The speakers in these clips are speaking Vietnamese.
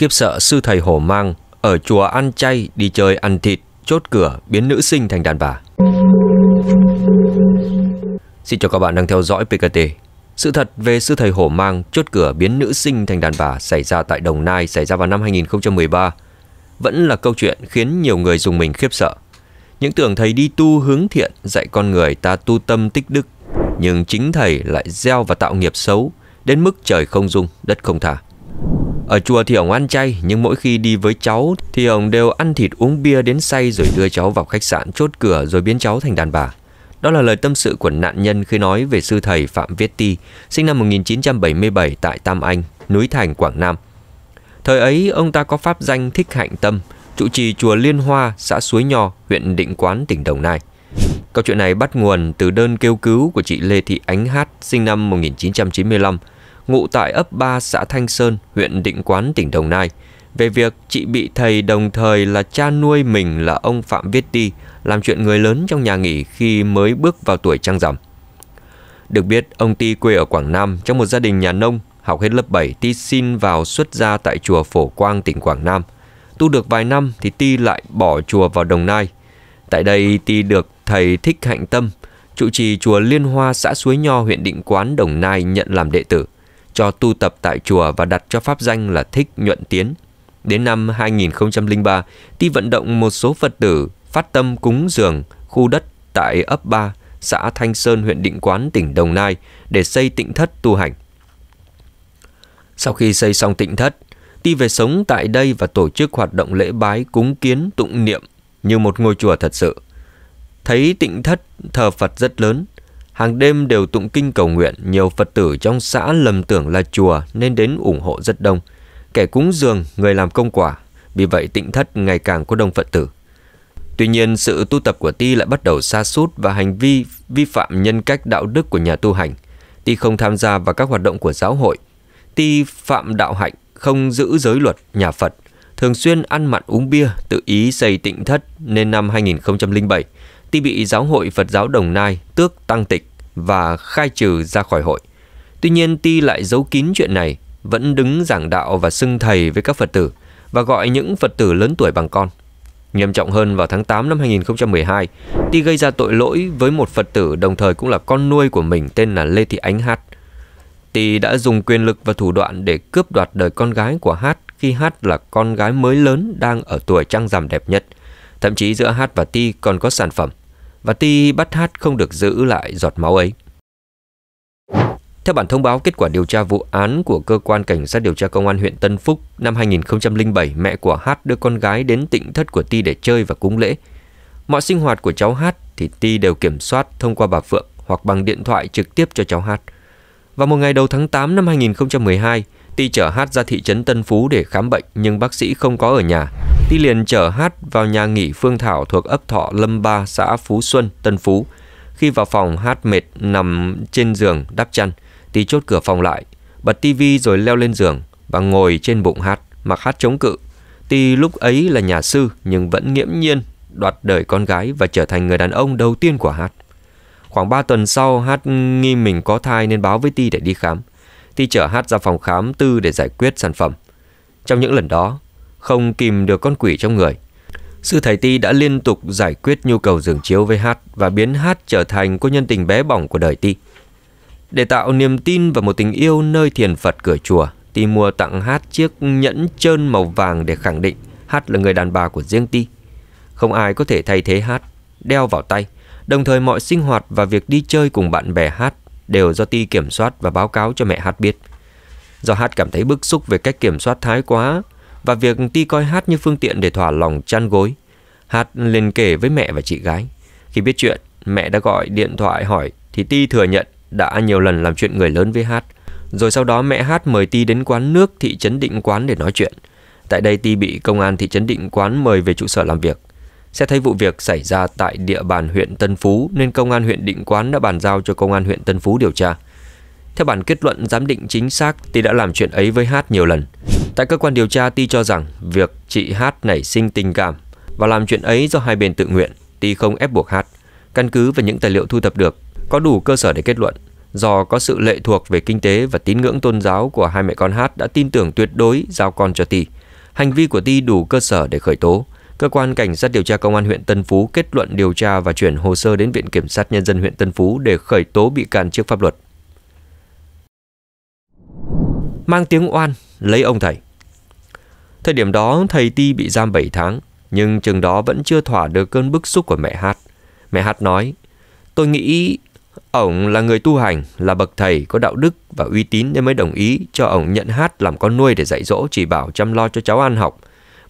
khiếp sợ sư thầy hổ mang ở chùa ăn chay đi chơi ăn thịt chốt cửa biến nữ sinh thành đàn bà Xin chào các bạn đang theo dõi PKT sự thật về sư thầy hổ mang chốt cửa biến nữ sinh thành đàn bà xảy ra tại Đồng Nai xảy ra vào năm 2013 vẫn là câu chuyện khiến nhiều người dùng mình khiếp sợ. Những tưởng thầy đi tu hướng thiện dạy con người ta tu tâm tích đức, nhưng chính thầy lại gieo và tạo nghiệp xấu đến mức trời không dung, đất không tha. Ở chùa thì ông ăn chay, nhưng mỗi khi đi với cháu thì ông đều ăn thịt uống bia đến say rồi đưa cháu vào khách sạn chốt cửa rồi biến cháu thành đàn bà. Đó là lời tâm sự của nạn nhân khi nói về sư thầy Phạm Viết Ti, sinh năm 1977 tại Tam Anh, núi Thành, Quảng Nam. Thời ấy, ông ta có pháp danh Thích Hạnh Tâm, trụ trì chùa Liên Hoa, xã Suối Nho, huyện Định Quán, tỉnh Đồng Nai. Câu chuyện này bắt nguồn từ đơn kêu cứu của chị Lê Thị Ánh Hát, sinh năm 1995, ngụ tại ấp 3 xã Thanh Sơn, huyện Định Quán, tỉnh Đồng Nai, về việc chị bị thầy đồng thời là cha nuôi mình là ông Phạm Viết Ti làm chuyện người lớn trong nhà nghỉ khi mới bước vào tuổi trăng rằm. Được biết, ông Ti quê ở Quảng Nam trong một gia đình nhà nông, học hết lớp 7, Ti xin vào xuất gia tại chùa Phổ Quang, tỉnh Quảng Nam. Tu được vài năm thì Ti lại bỏ chùa vào Đồng Nai. Tại đây, Ti được thầy Thích Hạnh Tâm, trụ trì chùa Liên Hoa, xã Suối Nho, huyện Định Quán, Đồng Nai nhận làm đệ tử – cho tu tập tại chùa và đặt cho pháp danh là Thích Nhuận Tiến. Đến năm 2003, Ti vận động một số Phật tử phát tâm cúng dường khu đất tại ấp 3, xã Thanh Sơn, huyện Định Quán, tỉnh Đồng Nai để xây tịnh thất tu hành. Sau khi xây xong tịnh thất, Ti về sống tại đây và tổ chức hoạt động lễ bái cúng kiến tụng niệm như một ngôi chùa thật sự. Thấy tịnh thất thờ Phật rất lớn, Hàng đêm đều tụng kinh cầu nguyện, nhiều Phật tử trong xã lầm tưởng là chùa nên đến ủng hộ rất đông. Kẻ cúng dường, người làm công quả, vì vậy tịnh thất ngày càng có đông Phật tử. Tuy nhiên, sự tu tập của Ti lại bắt đầu xa sút và hành vi vi phạm nhân cách đạo đức của nhà tu hành. Ti không tham gia vào các hoạt động của giáo hội. Ti phạm đạo hạnh, không giữ giới luật, nhà Phật, thường xuyên ăn mặn uống bia, tự ý xây tịnh thất nên năm 2007, Ti bị giáo hội Phật giáo Đồng Nai tước tăng tịch và khai trừ ra khỏi hội. Tuy nhiên Ti lại giấu kín chuyện này, vẫn đứng giảng đạo và xưng thầy với các Phật tử và gọi những Phật tử lớn tuổi bằng con. Nghiêm trọng hơn vào tháng 8 năm 2012, Ti gây ra tội lỗi với một Phật tử đồng thời cũng là con nuôi của mình tên là Lê Thị Ánh Hát. Ti đã dùng quyền lực và thủ đoạn để cướp đoạt đời con gái của Hát khi Hát là con gái mới lớn đang ở tuổi trăng rằm đẹp nhất. Thậm chí giữa Hát và Ti còn có sản phẩm và Ti bắt hát không được giữ lại giọt máu ấy. Theo bản thông báo kết quả điều tra vụ án của cơ quan cảnh sát điều tra công an huyện Tân Phúc, năm 2007, mẹ của Hát đưa con gái đến tịnh thất của Ti để chơi và cúng lễ. Mọi sinh hoạt của cháu Hát thì Ti đều kiểm soát thông qua bà Phượng hoặc bằng điện thoại trực tiếp cho cháu Hát. Vào một ngày đầu tháng 8 năm 2012, Ti chở Hát ra thị trấn Tân Phú để khám bệnh nhưng bác sĩ không có ở nhà. Ti liền chở Hát vào nhà nghỉ Phương Thảo thuộc ấp Thọ Lâm Ba, xã Phú Xuân, Tân Phú. Khi vào phòng, Hát mệt nằm trên giường đắp chăn. Ti chốt cửa phòng lại, bật tivi rồi leo lên giường và ngồi trên bụng Hát, mặc Hát chống cự. Ti lúc ấy là nhà sư nhưng vẫn nghiễm nhiên đoạt đời con gái và trở thành người đàn ông đầu tiên của Hát. Khoảng 3 tuần sau, Hát nghi mình có thai nên báo với Ti để đi khám. Ti chở Hát ra phòng khám tư để giải quyết sản phẩm. Trong những lần đó, không kìm được con quỷ trong người. Sư thầy Ti đã liên tục giải quyết nhu cầu giường chiếu với Hát và biến Hát trở thành cô nhân tình bé bỏng của đời Ti. Để tạo niềm tin và một tình yêu nơi thiền Phật cửa chùa, Ti mua tặng Hát chiếc nhẫn trơn màu vàng để khẳng định Hát là người đàn bà của riêng Ti. Không ai có thể thay thế Hát, đeo vào tay. Đồng thời mọi sinh hoạt và việc đi chơi cùng bạn bè Hát đều do Ti kiểm soát và báo cáo cho mẹ Hát biết. Do Hát cảm thấy bức xúc về cách kiểm soát thái quá, và việc ti coi hát như phương tiện để thỏa lòng chăn gối. Hát liền kể với mẹ và chị gái. Khi biết chuyện, mẹ đã gọi điện thoại hỏi thì ti thừa nhận đã nhiều lần làm chuyện người lớn với hát. Rồi sau đó mẹ hát mời ti đến quán nước thị trấn Định Quán để nói chuyện. Tại đây ti bị công an thị trấn Định Quán mời về trụ sở làm việc. Sẽ thấy vụ việc xảy ra tại địa bàn huyện Tân Phú nên công an huyện Định Quán đã bàn giao cho công an huyện Tân Phú điều tra. Theo bản kết luận giám định chính xác thì đã làm chuyện ấy với Hát nhiều lần. Tại cơ quan điều tra, Ti cho rằng việc chị Hát nảy sinh tình cảm và làm chuyện ấy do hai bên tự nguyện, Ti không ép buộc Hát. Căn cứ vào những tài liệu thu thập được, có đủ cơ sở để kết luận do có sự lệ thuộc về kinh tế và tín ngưỡng tôn giáo của hai mẹ con Hát đã tin tưởng tuyệt đối giao con cho Ti. Hành vi của Ti đủ cơ sở để khởi tố. Cơ quan cảnh sát điều tra công an huyện Tân Phú kết luận điều tra và chuyển hồ sơ đến Viện Kiểm sát Nhân dân huyện Tân Phú để khởi tố bị can trước pháp luật. Mang tiếng oan, lấy ông thầy. Thời điểm đó thầy Ti bị giam 7 tháng, nhưng chừng đó vẫn chưa thỏa được cơn bức xúc của mẹ Hát. Mẹ Hát nói, tôi nghĩ ổng là người tu hành, là bậc thầy có đạo đức và uy tín nên mới đồng ý cho ổng nhận Hát làm con nuôi để dạy dỗ chỉ bảo chăm lo cho cháu ăn học.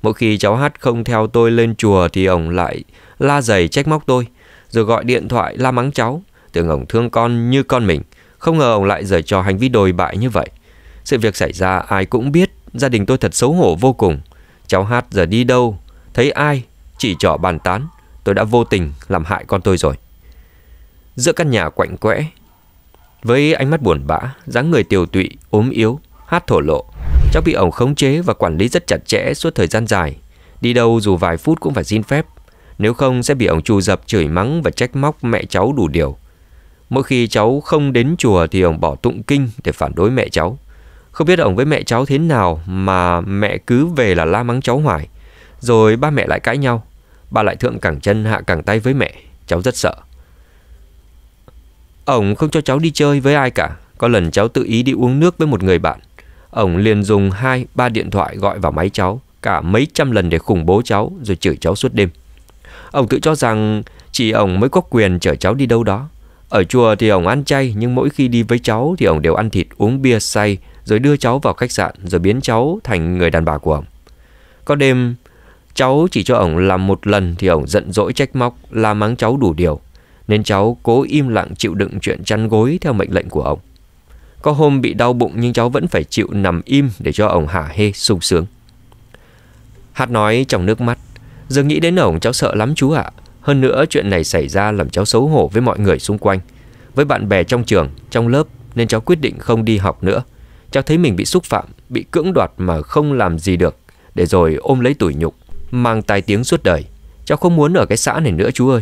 Mỗi khi cháu Hát không theo tôi lên chùa thì ổng lại la giày trách móc tôi, rồi gọi điện thoại la mắng cháu, tưởng ổng thương con như con mình. Không ngờ ổng lại giở trò hành vi đồi bại như vậy. Sự việc xảy ra ai cũng biết, gia đình tôi thật xấu hổ vô cùng. Cháu Hát giờ đi đâu, thấy ai, chỉ trỏ bàn tán, tôi đã vô tình làm hại con tôi rồi. Giữa căn nhà quạnh quẽ, với ánh mắt buồn bã, dáng người tiều tụy, ốm yếu, Hát thổ lộ, cháu bị ổng khống chế và quản lý rất chặt chẽ suốt thời gian dài. Đi đâu dù vài phút cũng phải xin phép, nếu không sẽ bị ổng trù dập chửi mắng và trách móc mẹ cháu đủ điều. Mỗi khi cháu không đến chùa thì ổng bỏ tụng kinh để phản đối mẹ cháu. Không biết ông với mẹ cháu thế nào mà mẹ cứ về là la mắng cháu hoài. Rồi ba mẹ lại cãi nhau. Ba lại thượng cẳng chân hạ cẳng tay với mẹ. Cháu rất sợ. Ông không cho cháu đi chơi với ai cả. Có lần cháu tự ý đi uống nước với một người bạn. ông liền dùng hai ba điện thoại gọi vào máy cháu. Cả mấy trăm lần để khủng bố cháu rồi chửi cháu suốt đêm. Ông tự cho rằng chỉ ông mới có quyền chở cháu đi đâu đó. Ở chùa thì ông ăn chay nhưng mỗi khi đi với cháu thì ông đều ăn thịt uống bia say rồi đưa cháu vào khách sạn rồi biến cháu thành người đàn bà của ông. Có đêm cháu chỉ cho ổng làm một lần thì ổng giận dỗi trách móc la mắng cháu đủ điều nên cháu cố im lặng chịu đựng chuyện chăn gối theo mệnh lệnh của ổng. Có hôm bị đau bụng nhưng cháu vẫn phải chịu nằm im để cho ổng hả hê sung sướng. Hát nói trong nước mắt, giờ nghĩ đến ổng cháu sợ lắm chú ạ. À. Hơn nữa chuyện này xảy ra làm cháu xấu hổ với mọi người xung quanh, với bạn bè trong trường, trong lớp nên cháu quyết định không đi học nữa. Cháu thấy mình bị xúc phạm, bị cưỡng đoạt mà không làm gì được, để rồi ôm lấy tủi nhục, mang tai tiếng suốt đời. Cháu không muốn ở cái xã này nữa chú ơi.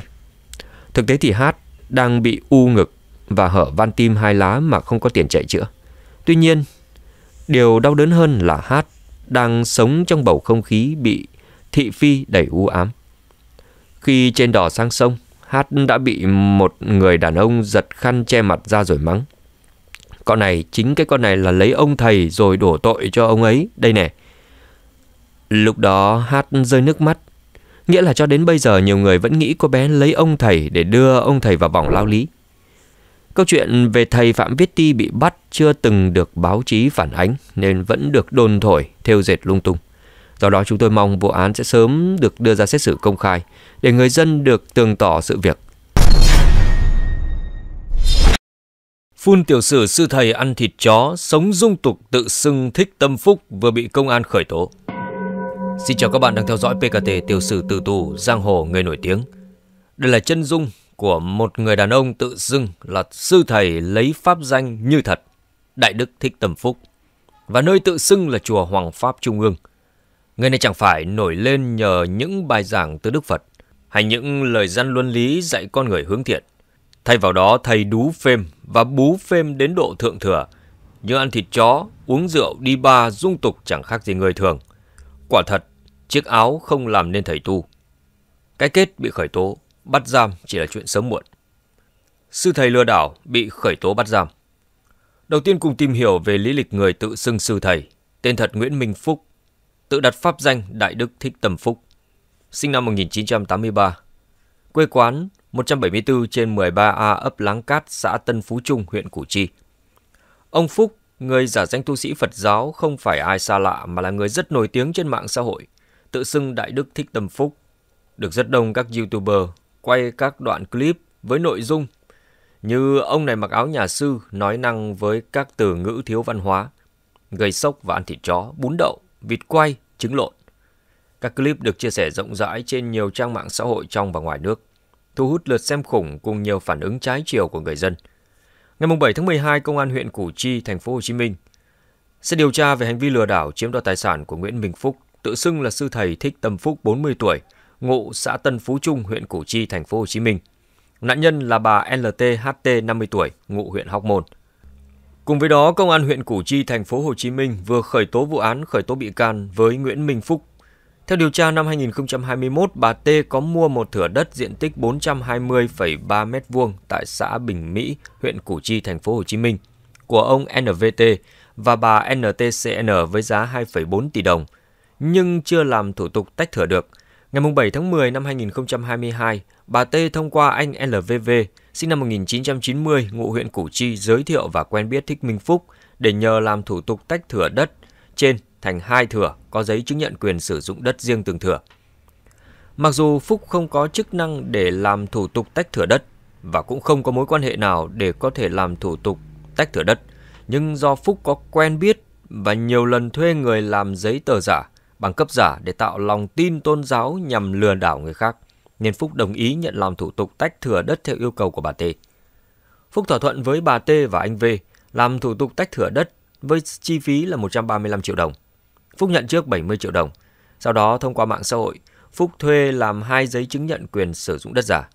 Thực tế thì Hát đang bị u ngực và hở van tim hai lá mà không có tiền chạy chữa. Tuy nhiên, điều đau đớn hơn là Hát đang sống trong bầu không khí bị thị phi đầy u ám. Khi trên đò sang sông, Hát đã bị một người đàn ông giật khăn che mặt ra rồi mắng. Con này, chính cái con này là lấy ông thầy rồi đổ tội cho ông ấy. Đây nè. Lúc đó Hát rơi nước mắt. Nghĩa là cho đến bây giờ nhiều người vẫn nghĩ cô bé lấy ông thầy để đưa ông thầy vào vòng lao lý. Câu chuyện về thầy Phạm Viết Ti bị bắt chưa từng được báo chí phản ánh nên vẫn được đồn thổi, theo dệt lung tung. Do đó chúng tôi mong vụ án sẽ sớm được đưa ra xét xử công khai để người dân được tường tỏ sự việc Phun tiểu sử sư thầy ăn thịt chó, sống dung tục tự xưng thích tâm phúc vừa bị công an khởi tố. Xin chào các bạn đang theo dõi PKT tiểu sử tử tù giang hồ người nổi tiếng. Đây là chân dung của một người đàn ông tự xưng là sư thầy lấy pháp danh như thật, Đại Đức Thích Tâm Phúc, và nơi tự xưng là chùa Hoàng Pháp Trung ương. Người này chẳng phải nổi lên nhờ những bài giảng từ Đức Phật hay những lời gian luân lý dạy con người hướng thiện – Thay vào đó thầy đú phêm và bú phêm đến độ thượng thừa. Như ăn thịt chó, uống rượu, đi ba, dung tục chẳng khác gì người thường. Quả thật, chiếc áo không làm nên thầy tu. Cái kết bị khởi tố, bắt giam chỉ là chuyện sớm muộn. Sư thầy lừa đảo bị khởi tố bắt giam. Đầu tiên cùng tìm hiểu về lý lịch người tự xưng sư thầy, tên thật Nguyễn Minh Phúc, tự đặt pháp danh Đại Đức Thích Tâm Phúc, sinh năm 1983, quê quán 174 trên 13A ấp Láng Cát, xã Tân Phú Trung, huyện Củ Chi. Ông Phúc, người giả danh tu sĩ Phật giáo không phải ai xa lạ mà là người rất nổi tiếng trên mạng xã hội, tự xưng Đại Đức Thích Tâm Phúc. Được rất đông các YouTuber quay các đoạn clip với nội dung như ông này mặc áo nhà sư nói năng với các từ ngữ thiếu văn hóa, gây sốc và ăn thịt chó, bún đậu, vịt quay, trứng lộn. Các clip được chia sẻ rộng rãi trên nhiều trang mạng xã hội trong và ngoài nước thu hút lượt xem khủng cùng nhiều phản ứng trái chiều của người dân. Ngày 7 tháng 12, Công an huyện Củ Chi, thành phố Hồ Chí Minh sẽ điều tra về hành vi lừa đảo chiếm đoạt tài sản của Nguyễn Minh Phúc, tự xưng là sư thầy Thích Tâm Phúc 40 tuổi, ngụ xã Tân Phú Trung, huyện Củ Chi, thành phố Hồ Chí Minh. Nạn nhân là bà LTHT 50 tuổi, ngụ huyện Hóc Môn. Cùng với đó, Công an huyện Củ Chi, thành phố Hồ Chí Minh vừa khởi tố vụ án khởi tố bị can với Nguyễn Minh Phúc, theo điều tra, năm 2021, bà T có mua một thửa đất diện tích 420,3 m2 tại xã Bình Mỹ, huyện Củ Chi, thành phố Hồ Chí Minh của ông NVT và bà NTCN với giá 2,4 tỷ đồng, nhưng chưa làm thủ tục tách thửa được. Ngày 7 tháng 10 năm 2022, bà T thông qua anh LVV, sinh năm 1990, ngụ huyện Củ Chi, giới thiệu và quen biết Thích Minh Phúc để nhờ làm thủ tục tách thửa đất trên thành hai thửa có giấy chứng nhận quyền sử dụng đất riêng từng thửa. Mặc dù Phúc không có chức năng để làm thủ tục tách thửa đất và cũng không có mối quan hệ nào để có thể làm thủ tục tách thửa đất, nhưng do Phúc có quen biết và nhiều lần thuê người làm giấy tờ giả, bằng cấp giả để tạo lòng tin tôn giáo nhằm lừa đảo người khác, nên Phúc đồng ý nhận làm thủ tục tách thửa đất theo yêu cầu của bà T. Phúc thỏa thuận với bà T và anh V làm thủ tục tách thửa đất với chi phí là 135 triệu đồng. Phúc nhận trước 70 triệu đồng. Sau đó thông qua mạng xã hội, Phúc thuê làm hai giấy chứng nhận quyền sử dụng đất giả.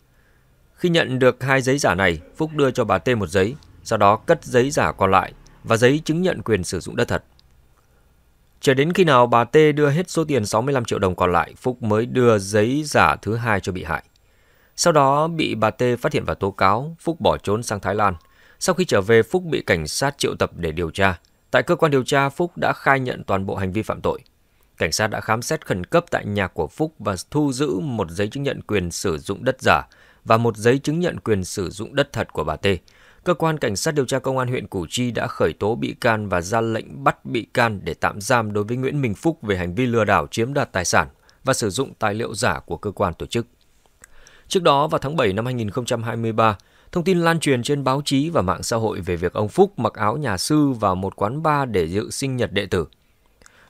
Khi nhận được hai giấy giả này, Phúc đưa cho bà T một giấy, sau đó cất giấy giả còn lại và giấy chứng nhận quyền sử dụng đất thật. Chờ đến khi nào bà T đưa hết số tiền 65 triệu đồng còn lại, Phúc mới đưa giấy giả thứ hai cho bị hại. Sau đó bị bà T phát hiện và tố cáo, Phúc bỏ trốn sang Thái Lan. Sau khi trở về, Phúc bị cảnh sát triệu tập để điều tra. Tại cơ quan điều tra, Phúc đã khai nhận toàn bộ hành vi phạm tội. Cảnh sát đã khám xét khẩn cấp tại nhà của Phúc và thu giữ một giấy chứng nhận quyền sử dụng đất giả và một giấy chứng nhận quyền sử dụng đất thật của bà T. Cơ quan cảnh sát điều tra công an huyện Củ Chi đã khởi tố bị can và ra lệnh bắt bị can để tạm giam đối với Nguyễn Minh Phúc về hành vi lừa đảo chiếm đoạt tài sản và sử dụng tài liệu giả của cơ quan tổ chức. Trước đó vào tháng 7 năm 2023, Thông tin lan truyền trên báo chí và mạng xã hội về việc ông Phúc mặc áo nhà sư vào một quán bar để dự sinh nhật đệ tử.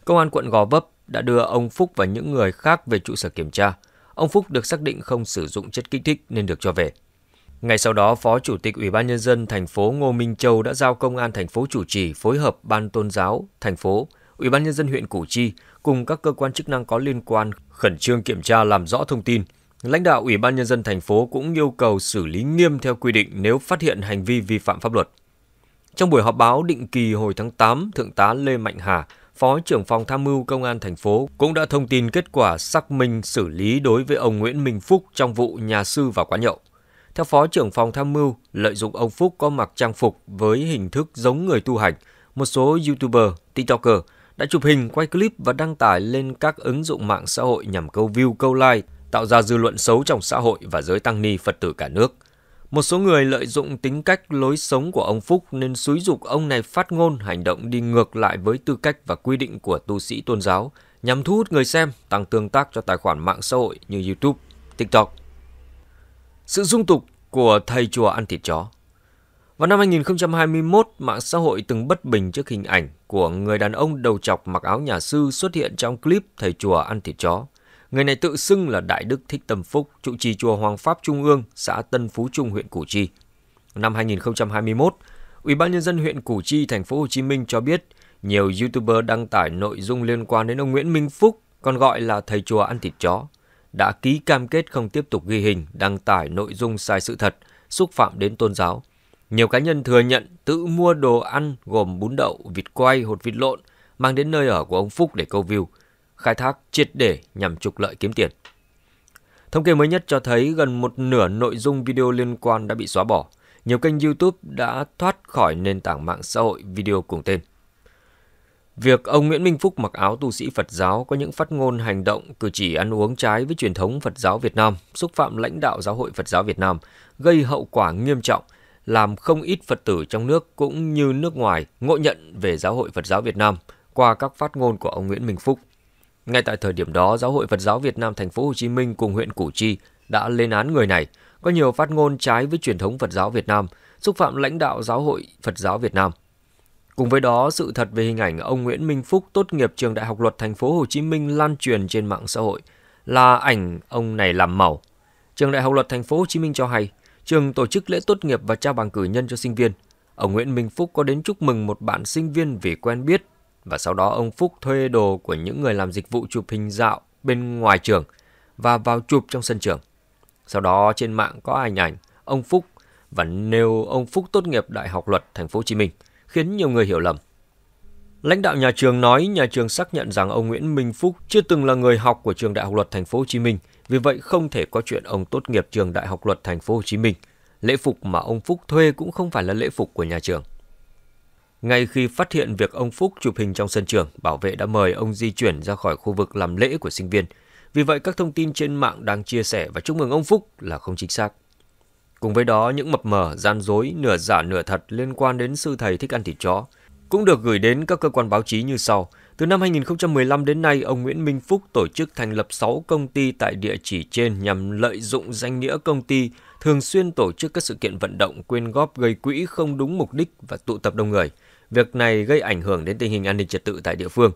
Công an quận Gò Vấp đã đưa ông Phúc và những người khác về trụ sở kiểm tra. Ông Phúc được xác định không sử dụng chất kích thích nên được cho về. Ngay sau đó, Phó Chủ tịch Ủy ban nhân dân thành phố Ngô Minh Châu đã giao công an thành phố chủ trì phối hợp ban tôn giáo thành phố, Ủy ban nhân dân huyện Củ Chi cùng các cơ quan chức năng có liên quan khẩn trương kiểm tra làm rõ thông tin, Lãnh đạo Ủy ban Nhân dân thành phố cũng yêu cầu xử lý nghiêm theo quy định nếu phát hiện hành vi vi phạm pháp luật. Trong buổi họp báo định kỳ hồi tháng 8, Thượng tá Lê Mạnh Hà, Phó trưởng phòng tham mưu Công an thành phố cũng đã thông tin kết quả xác minh xử lý đối với ông Nguyễn Minh Phúc trong vụ nhà sư và quán nhậu. Theo Phó trưởng phòng tham mưu, lợi dụng ông Phúc có mặc trang phục với hình thức giống người tu hành, một số YouTuber, TikToker đã chụp hình, quay clip và đăng tải lên các ứng dụng mạng xã hội nhằm câu view, câu like, tạo ra dư luận xấu trong xã hội và giới tăng ni Phật tử cả nước. Một số người lợi dụng tính cách lối sống của ông Phúc nên xúi dục ông này phát ngôn hành động đi ngược lại với tư cách và quy định của tu sĩ tôn giáo nhằm thu hút người xem, tăng tương tác cho tài khoản mạng xã hội như YouTube, TikTok. Sự dung tục của thầy chùa ăn thịt chó Vào năm 2021, mạng xã hội từng bất bình trước hình ảnh của người đàn ông đầu chọc mặc áo nhà sư xuất hiện trong clip thầy chùa ăn thịt chó Người này tự xưng là Đại Đức Thích Tâm Phúc, trụ trì chùa Hoàng Pháp Trung ương, xã Tân Phú Trung, huyện Củ Chi. Năm 2021, Ủy ban nhân dân huyện Củ Chi, thành phố Hồ Chí Minh cho biết nhiều YouTuber đăng tải nội dung liên quan đến ông Nguyễn Minh Phúc, còn gọi là thầy chùa ăn thịt chó, đã ký cam kết không tiếp tục ghi hình, đăng tải nội dung sai sự thật, xúc phạm đến tôn giáo. Nhiều cá nhân thừa nhận tự mua đồ ăn gồm bún đậu, vịt quay, hột vịt lộn mang đến nơi ở của ông Phúc để câu view – khai thác triệt để nhằm trục lợi kiếm tiền. Thống kê mới nhất cho thấy gần một nửa nội dung video liên quan đã bị xóa bỏ. Nhiều kênh YouTube đã thoát khỏi nền tảng mạng xã hội video cùng tên. Việc ông Nguyễn Minh Phúc mặc áo tu sĩ Phật giáo có những phát ngôn hành động cử chỉ ăn uống trái với truyền thống Phật giáo Việt Nam, xúc phạm lãnh đạo Giáo hội Phật giáo Việt Nam, gây hậu quả nghiêm trọng, làm không ít Phật tử trong nước cũng như nước ngoài ngộ nhận về Giáo hội Phật giáo Việt Nam qua các phát ngôn của ông Nguyễn Minh Phúc. Ngay tại thời điểm đó, Giáo hội Phật giáo Việt Nam thành phố Hồ Chí Minh cùng huyện Củ Chi đã lên án người này, có nhiều phát ngôn trái với truyền thống Phật giáo Việt Nam, xúc phạm lãnh đạo Giáo hội Phật giáo Việt Nam. Cùng với đó, sự thật về hình ảnh ông Nguyễn Minh Phúc tốt nghiệp trường Đại học Luật thành phố Hồ Chí Minh lan truyền trên mạng xã hội là ảnh ông này làm màu. Trường Đại học Luật thành phố Hồ Chí Minh cho hay, trường tổ chức lễ tốt nghiệp và trao bằng cử nhân cho sinh viên. Ông Nguyễn Minh Phúc có đến chúc mừng một bạn sinh viên vì quen biết và sau đó ông Phúc thuê đồ của những người làm dịch vụ chụp hình dạo bên ngoài trường và vào chụp trong sân trường. Sau đó trên mạng có hình ảnh ông Phúc và nêu ông Phúc tốt nghiệp Đại học Luật Thành phố Hồ Chí Minh, khiến nhiều người hiểu lầm. Lãnh đạo nhà trường nói nhà trường xác nhận rằng ông Nguyễn Minh Phúc chưa từng là người học của trường Đại học Luật Thành phố Hồ Chí Minh, vì vậy không thể có chuyện ông tốt nghiệp trường Đại học Luật Thành phố Hồ Chí Minh. Lễ phục mà ông Phúc thuê cũng không phải là lễ phục của nhà trường. Ngay khi phát hiện việc ông Phúc chụp hình trong sân trường, bảo vệ đã mời ông di chuyển ra khỏi khu vực làm lễ của sinh viên. Vì vậy, các thông tin trên mạng đang chia sẻ và chúc mừng ông Phúc là không chính xác. Cùng với đó, những mập mờ, gian dối, nửa giả nửa thật liên quan đến sư thầy thích ăn thịt chó cũng được gửi đến các cơ quan báo chí như sau. Từ năm 2015 đến nay, ông Nguyễn Minh Phúc tổ chức thành lập 6 công ty tại địa chỉ trên nhằm lợi dụng danh nghĩa công ty, thường xuyên tổ chức các sự kiện vận động quyên góp gây quỹ không đúng mục đích và tụ tập đông người – Việc này gây ảnh hưởng đến tình hình an ninh trật tự tại địa phương.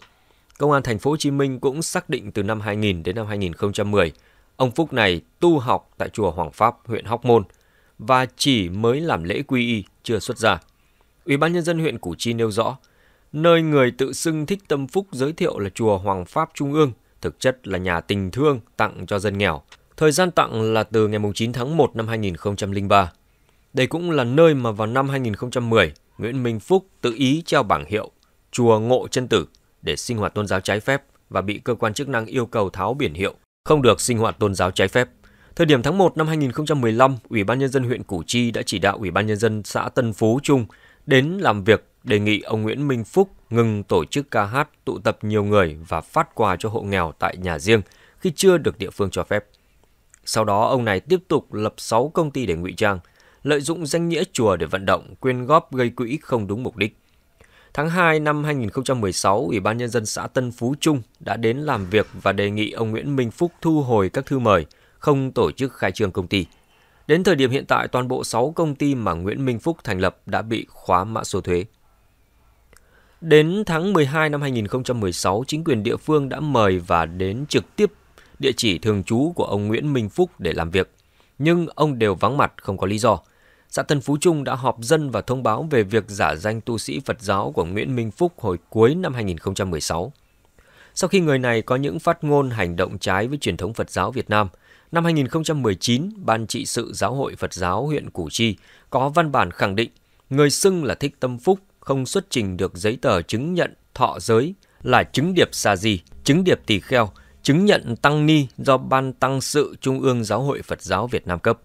Công an thành phố Hồ Chí Minh cũng xác định từ năm 2000 đến năm 2010, ông Phúc này tu học tại chùa Hoàng Pháp, huyện Hóc Môn và chỉ mới làm lễ quy y chưa xuất gia. Ủy ban nhân dân huyện Củ Chi nêu rõ, nơi người tự xưng thích tâm phúc giới thiệu là chùa Hoàng Pháp Trung ương, thực chất là nhà tình thương tặng cho dân nghèo. Thời gian tặng là từ ngày 9 tháng 1 năm 2003. Đây cũng là nơi mà vào năm 2010, Nguyễn Minh Phúc tự ý treo bảng hiệu Chùa Ngộ Chân Tử để sinh hoạt tôn giáo trái phép và bị cơ quan chức năng yêu cầu tháo biển hiệu, không được sinh hoạt tôn giáo trái phép. Thời điểm tháng 1 năm 2015, Ủy ban nhân dân huyện Củ Chi đã chỉ đạo Ủy ban nhân dân xã Tân Phú Trung đến làm việc đề nghị ông Nguyễn Minh Phúc ngừng tổ chức ca hát, tụ tập nhiều người và phát quà cho hộ nghèo tại nhà riêng khi chưa được địa phương cho phép. Sau đó ông này tiếp tục lập 6 công ty để ngụy trang – lợi dụng danh nghĩa chùa để vận động, quyên góp gây quỹ không đúng mục đích. Tháng 2 năm 2016, Ủy ban Nhân dân xã Tân Phú Trung đã đến làm việc và đề nghị ông Nguyễn Minh Phúc thu hồi các thư mời, không tổ chức khai trương công ty. Đến thời điểm hiện tại, toàn bộ 6 công ty mà Nguyễn Minh Phúc thành lập đã bị khóa mã số thuế. Đến tháng 12 năm 2016, chính quyền địa phương đã mời và đến trực tiếp địa chỉ thường trú của ông Nguyễn Minh Phúc để làm việc. Nhưng ông đều vắng mặt không có lý do xã Tân Phú Trung đã họp dân và thông báo về việc giả danh tu sĩ Phật giáo của Nguyễn Minh Phúc hồi cuối năm 2016. Sau khi người này có những phát ngôn hành động trái với truyền thống Phật giáo Việt Nam, năm 2019, Ban trị sự Giáo hội Phật giáo huyện Củ Chi có văn bản khẳng định người xưng là Thích Tâm Phúc không xuất trình được giấy tờ chứng nhận thọ giới là chứng điệp xa gì, chứng điệp tỳ kheo, chứng nhận tăng ni do Ban Tăng sự Trung ương Giáo hội Phật giáo Việt Nam cấp.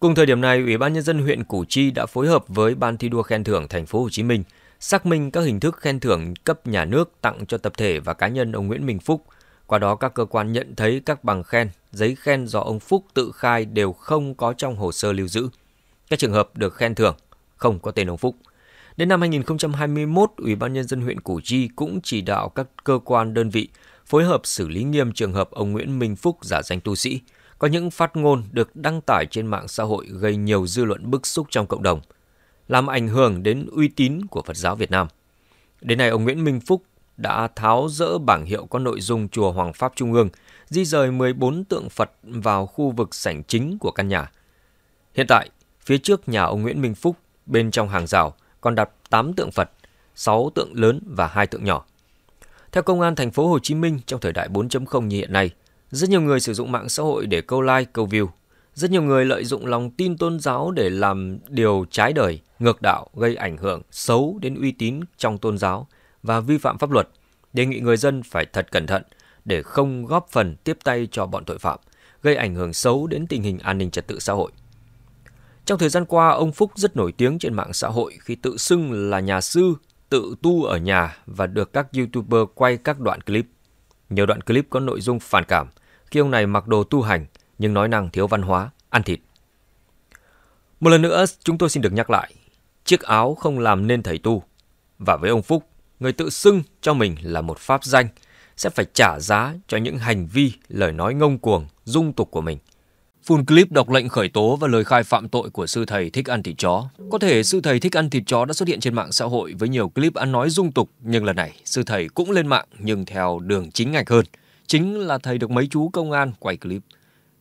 Cùng thời điểm này, Ủy ban nhân dân huyện Củ Chi đã phối hợp với Ban thi đua khen thưởng thành phố Hồ Chí Minh xác minh các hình thức khen thưởng cấp nhà nước tặng cho tập thể và cá nhân ông Nguyễn Minh Phúc. Qua đó các cơ quan nhận thấy các bằng khen, giấy khen do ông Phúc tự khai đều không có trong hồ sơ lưu giữ. Các trường hợp được khen thưởng không có tên ông Phúc. Đến năm 2021, Ủy ban nhân dân huyện Củ Chi cũng chỉ đạo các cơ quan đơn vị phối hợp xử lý nghiêm trường hợp ông Nguyễn Minh Phúc giả danh tu sĩ, có những phát ngôn được đăng tải trên mạng xã hội gây nhiều dư luận bức xúc trong cộng đồng, làm ảnh hưởng đến uy tín của Phật giáo Việt Nam. Đến nay, ông Nguyễn Minh Phúc đã tháo rỡ bảng hiệu có nội dung Chùa Hoàng Pháp Trung ương, di rời 14 tượng Phật vào khu vực sảnh chính của căn nhà. Hiện tại, phía trước nhà ông Nguyễn Minh Phúc, bên trong hàng rào, còn đặt 8 tượng Phật, 6 tượng lớn và 2 tượng nhỏ. Theo Công an thành phố Hồ Chí Minh, trong thời đại 4.0 như hiện nay, rất nhiều người sử dụng mạng xã hội để câu like, câu view. Rất nhiều người lợi dụng lòng tin tôn giáo để làm điều trái đời, ngược đạo, gây ảnh hưởng xấu đến uy tín trong tôn giáo và vi phạm pháp luật. Đề nghị người dân phải thật cẩn thận để không góp phần tiếp tay cho bọn tội phạm, gây ảnh hưởng xấu đến tình hình an ninh trật tự xã hội. Trong thời gian qua, ông Phúc rất nổi tiếng trên mạng xã hội khi tự xưng là nhà sư, tự tu ở nhà và được các YouTuber quay các đoạn clip. Nhiều đoạn clip có nội dung phản cảm khi ông này mặc đồ tu hành nhưng nói năng thiếu văn hóa, ăn thịt. Một lần nữa, chúng tôi xin được nhắc lại, chiếc áo không làm nên thầy tu. Và với ông Phúc, người tự xưng cho mình là một pháp danh, sẽ phải trả giá cho những hành vi, lời nói ngông cuồng, dung tục của mình – phun clip đọc lệnh khởi tố và lời khai phạm tội của sư thầy thích ăn thịt chó. Có thể sư thầy thích ăn thịt chó đã xuất hiện trên mạng xã hội với nhiều clip ăn nói dung tục, nhưng lần này sư thầy cũng lên mạng nhưng theo đường chính ngạch hơn. Chính là thầy được mấy chú công an quay clip.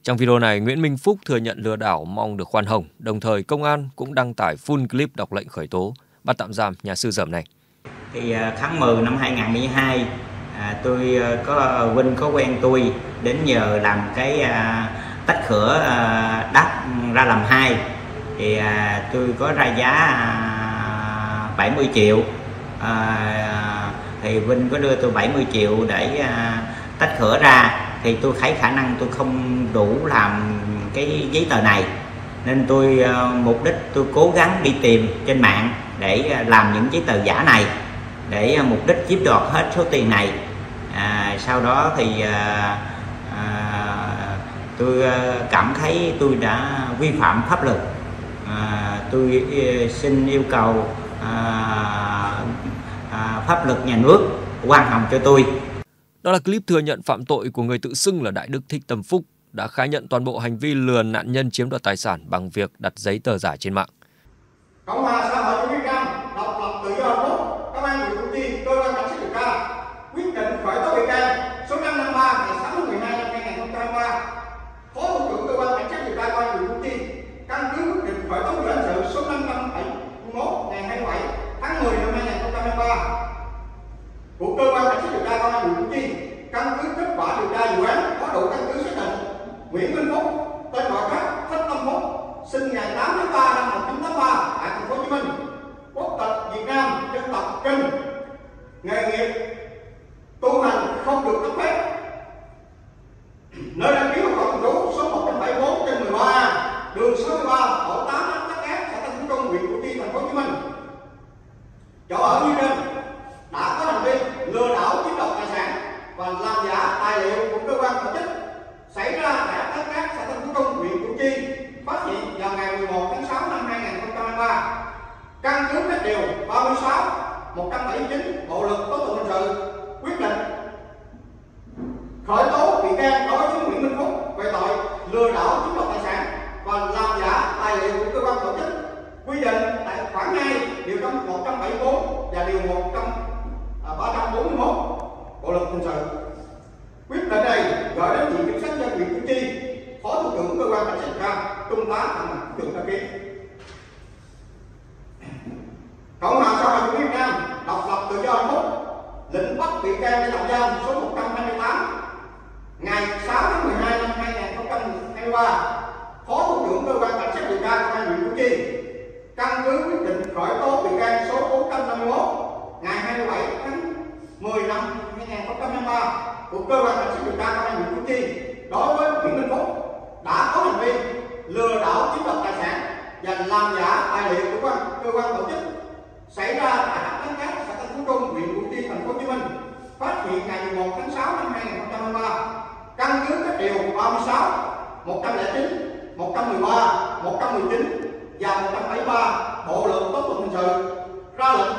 Trong video này, Nguyễn Minh Phúc thừa nhận lừa đảo mong được khoan hồng, đồng thời công an cũng đăng tải full clip đọc lệnh khởi tố, bắt tạm giam nhà sư dởm này. Thì à, tháng 10 năm 2012, à, tôi à, có à, Vinh có quen tôi đến nhờ làm cái tách cửa à, đắp ra làm hai thì à, tôi có ra giá 70 à, triệu thì Vinh có đưa tôi 70 triệu để tách cửa ra thì tôi thấy khả năng tôi không đủ làm cái giấy tờ này nên tôi mục đích tôi cố gắng đi tìm trên mạng để làm những giấy tờ giả này để mục đích chiếm đoạt hết số tiền này à, sau đó thì à, à, tôi ờ, cảm thấy tôi đã vi phạm pháp luật à, tôi ờ, xin yêu cầu à, à, pháp luật nhà nước quan hồng cho tôi đó là clip thừa nhận phạm tội của người tự xưng là Đại Đức Thích Tâm Phúc đã khai nhận toàn bộ hành vi lừa nạn nhân chiếm đoạt tài sản bằng việc đặt giấy tờ giả trên mạng. Cộng hòa xã hội Nguyễn Minh Phúc, tên gọi khác Thích Tâm Phúc, sinh ngày 8 tháng 3 năm 1983 tại thành phố Hồ Chí Minh, quốc tịch Việt Nam, dân tộc Kinh, nghề nghiệp làm giả tài liệu của quan, cơ quan tổ chức xảy ra tại hạt Tân Cát, xã Tân Phú Trung, huyện Củ Chi, thành phố Hồ Chí Minh phát hiện ngày 11 tháng 6 năm 2023 căn cứ các điều 36, 109, 113, 119 và 173 Bộ luật tố tụng hình sự ra lệnh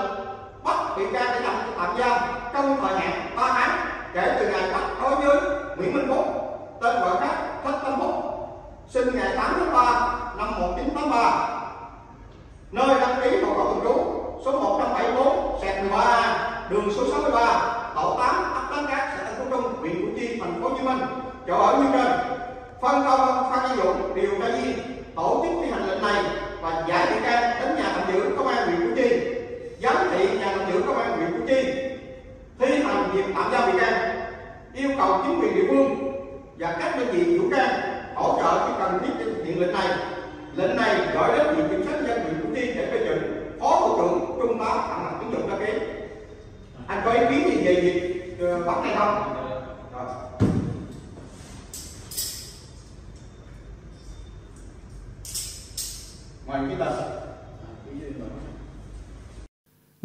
bắt bị can để tạm tạm giam trong thời hạn 3 tháng kể từ ngày bắt đối với Nguyễn Minh Phúc tên gọi khác Thất Tâm Phúc sinh ngày 8 tháng 3 năm 1983 chỗ ở nguyên đơn phân công phan văn dũng điều tra viên tổ chức thi hành lệnh này và giải bị can đến nhà tạm giữ công an huyện củ chi giám thị nhà tạm giữ công an huyện củ chi thi hành việc tạm giao bị can yêu cầu chính quyền địa phương và các đơn vị chủ can hỗ trợ khi cần thiết để thực hiện lệnh này lệnh này gửi đến viện kiểm sát nhân huyện củ chi để phê chuẩn phó thủ trưởng trung tá phạm ngọc tiến dụng đã ký anh có ý kiến gì về việc ờ, bắt này không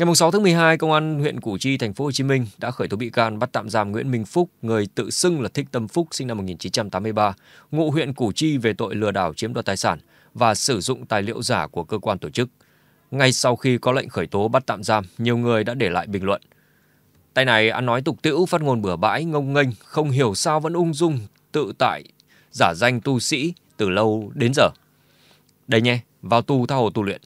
Ngày 6 tháng 12, Công an huyện Củ Chi, thành phố Hồ Chí Minh đã khởi tố bị can bắt tạm giam Nguyễn Minh Phúc, người tự xưng là Thích Tâm Phúc, sinh năm 1983, ngụ huyện Củ Chi về tội lừa đảo chiếm đoạt tài sản và sử dụng tài liệu giả của cơ quan tổ chức. Ngay sau khi có lệnh khởi tố bắt tạm giam, nhiều người đã để lại bình luận. Tay này ăn nói tục tĩu, phát ngôn bừa bãi, ngông nghênh, không hiểu sao vẫn ung dung, tự tại, giả danh tu sĩ từ lâu đến giờ. Đây nhé, vào tu tha hồ tu luyện.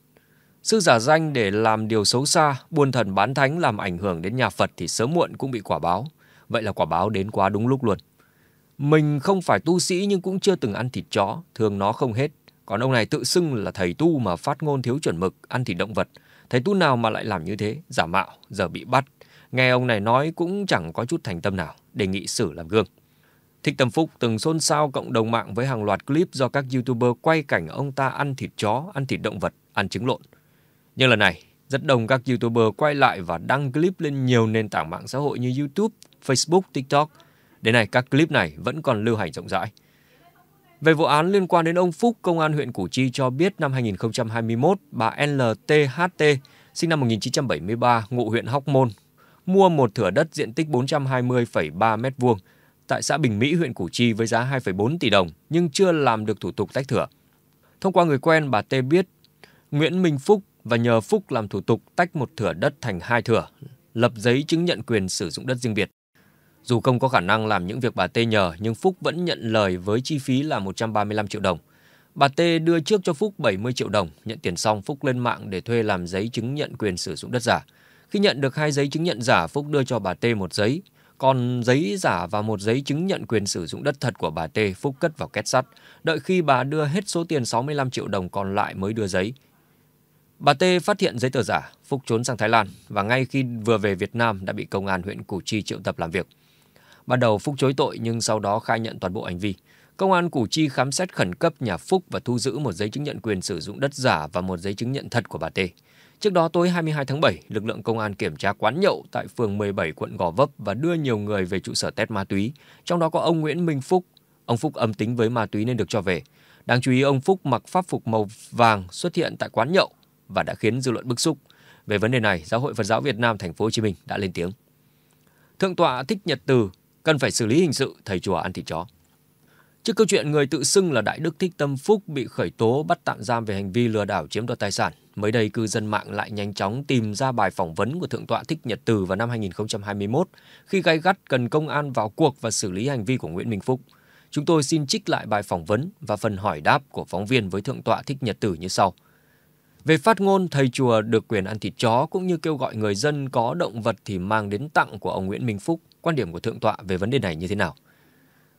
Sư giả danh để làm điều xấu xa, buôn thần bán thánh làm ảnh hưởng đến nhà Phật thì sớm muộn cũng bị quả báo. Vậy là quả báo đến quá đúng lúc luôn. Mình không phải tu sĩ nhưng cũng chưa từng ăn thịt chó, thường nó không hết. Còn ông này tự xưng là thầy tu mà phát ngôn thiếu chuẩn mực, ăn thịt động vật. Thầy tu nào mà lại làm như thế, giả mạo, giờ bị bắt. Nghe ông này nói cũng chẳng có chút thành tâm nào, đề nghị xử làm gương. Thích Tâm Phúc từng xôn xao cộng đồng mạng với hàng loạt clip do các YouTuber quay cảnh ông ta ăn thịt chó, ăn thịt động vật, ăn trứng lộn. Nhưng lần này, rất đông các YouTuber quay lại và đăng clip lên nhiều nền tảng mạng xã hội như YouTube, Facebook, TikTok. Đến nay, các clip này vẫn còn lưu hành rộng rãi. Về vụ án liên quan đến ông Phúc, Công an huyện Củ Chi cho biết năm 2021, bà LTHT, sinh năm 1973, ngụ huyện Hóc Môn, mua một thửa đất diện tích 420,3 m2 tại xã Bình Mỹ, huyện Củ Chi với giá 2,4 tỷ đồng, nhưng chưa làm được thủ tục tách thửa. Thông qua người quen, bà T biết Nguyễn Minh Phúc và nhờ Phúc làm thủ tục tách một thửa đất thành hai thửa, lập giấy chứng nhận quyền sử dụng đất riêng biệt. Dù không có khả năng làm những việc bà Tê nhờ, nhưng Phúc vẫn nhận lời với chi phí là 135 triệu đồng. Bà Tê đưa trước cho Phúc 70 triệu đồng, nhận tiền xong Phúc lên mạng để thuê làm giấy chứng nhận quyền sử dụng đất giả. Khi nhận được hai giấy chứng nhận giả, Phúc đưa cho bà Tê một giấy, còn giấy giả và một giấy chứng nhận quyền sử dụng đất thật của bà Tê Phúc cất vào két sắt. Đợi khi bà đưa hết số tiền 65 triệu đồng còn lại mới đưa giấy. Bà T phát hiện giấy tờ giả, Phúc trốn sang Thái Lan và ngay khi vừa về Việt Nam đã bị công an huyện Củ Chi triệu tập làm việc. Ban đầu Phúc chối tội nhưng sau đó khai nhận toàn bộ hành vi. Công an Củ Chi khám xét khẩn cấp nhà Phúc và thu giữ một giấy chứng nhận quyền sử dụng đất giả và một giấy chứng nhận thật của bà T. Trước đó tối 22 tháng 7, lực lượng công an kiểm tra quán nhậu tại phường 17 quận Gò Vấp và đưa nhiều người về trụ sở test ma túy, trong đó có ông Nguyễn Minh Phúc. Ông Phúc âm tính với ma túy nên được cho về. Đáng chú ý ông Phúc mặc pháp phục màu vàng xuất hiện tại quán nhậu và đã khiến dư luận bức xúc. Về vấn đề này, Giáo hội Phật giáo Việt Nam thành phố Hồ Chí Minh đã lên tiếng. Thượng tọa Thích Nhật Từ cần phải xử lý hình sự thầy chùa ăn thịt chó. Trước câu chuyện người tự xưng là Đại Đức Thích Tâm Phúc bị khởi tố bắt tạm giam về hành vi lừa đảo chiếm đoạt tài sản, mới đây cư dân mạng lại nhanh chóng tìm ra bài phỏng vấn của Thượng tọa Thích Nhật Từ vào năm 2021 khi gai gắt cần công an vào cuộc và xử lý hành vi của Nguyễn Minh Phúc. Chúng tôi xin trích lại bài phỏng vấn và phần hỏi đáp của phóng viên với Thượng tọa Thích Nhật Từ như sau – về phát ngôn, thầy chùa được quyền ăn thịt chó cũng như kêu gọi người dân có động vật thì mang đến tặng của ông Nguyễn Minh Phúc. Quan điểm của Thượng tọa về vấn đề này như thế nào?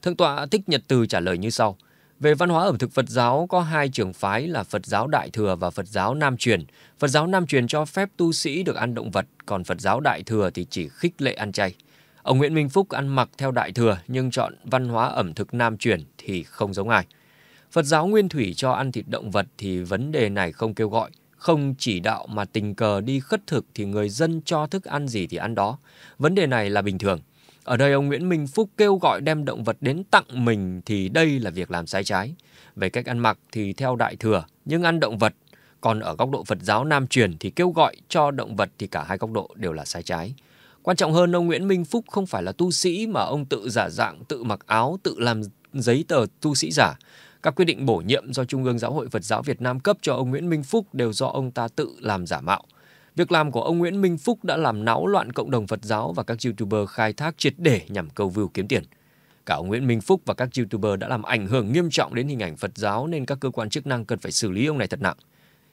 Thượng tọa Thích Nhật Từ trả lời như sau. Về văn hóa ẩm thực Phật giáo có hai trường phái là Phật giáo Đại Thừa và Phật giáo Nam Truyền. Phật giáo Nam Truyền cho phép tu sĩ được ăn động vật, còn Phật giáo Đại Thừa thì chỉ khích lệ ăn chay. Ông Nguyễn Minh Phúc ăn mặc theo Đại Thừa nhưng chọn văn hóa ẩm thực Nam Truyền thì không giống ai. Phật giáo nguyên thủy cho ăn thịt động vật thì vấn đề này không kêu gọi, không chỉ đạo mà tình cờ đi khất thực thì người dân cho thức ăn gì thì ăn đó. Vấn đề này là bình thường. Ở đây ông Nguyễn Minh Phúc kêu gọi đem động vật đến tặng mình thì đây là việc làm sai trái. Về cách ăn mặc thì theo đại thừa, nhưng ăn động vật. Còn ở góc độ Phật giáo Nam truyền thì kêu gọi cho động vật thì cả hai góc độ đều là sai trái. Quan trọng hơn ông Nguyễn Minh Phúc không phải là tu sĩ mà ông tự giả dạng, tự mặc áo, tự làm giấy tờ tu sĩ giả. Các quyết định bổ nhiệm do Trung ương Giáo hội Phật giáo Việt Nam cấp cho ông Nguyễn Minh Phúc đều do ông ta tự làm giả mạo. Việc làm của ông Nguyễn Minh Phúc đã làm náo loạn cộng đồng Phật giáo và các YouTuber khai thác triệt để nhằm câu view kiếm tiền. Cả ông Nguyễn Minh Phúc và các YouTuber đã làm ảnh hưởng nghiêm trọng đến hình ảnh Phật giáo nên các cơ quan chức năng cần phải xử lý ông này thật nặng.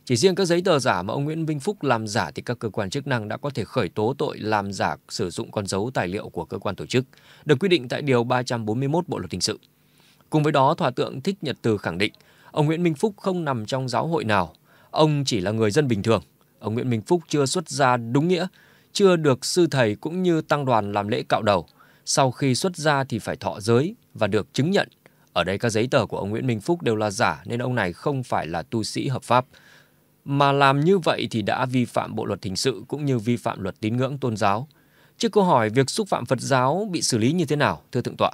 Chỉ riêng các giấy tờ giả mà ông Nguyễn Minh Phúc làm giả thì các cơ quan chức năng đã có thể khởi tố tội làm giả sử dụng con dấu tài liệu của cơ quan tổ chức, được quy định tại Điều 341 Bộ Luật Hình sự. Cùng với đó, Hòa Tượng Thích Nhật Từ khẳng định, ông Nguyễn Minh Phúc không nằm trong giáo hội nào, ông chỉ là người dân bình thường. Ông Nguyễn Minh Phúc chưa xuất gia đúng nghĩa, chưa được sư thầy cũng như tăng đoàn làm lễ cạo đầu. Sau khi xuất gia thì phải thọ giới và được chứng nhận. Ở đây các giấy tờ của ông Nguyễn Minh Phúc đều là giả nên ông này không phải là tu sĩ hợp pháp. Mà làm như vậy thì đã vi phạm bộ luật hình sự cũng như vi phạm luật tín ngưỡng tôn giáo. Trước câu hỏi việc xúc phạm Phật giáo bị xử lý như thế nào, thưa Thượng tọa?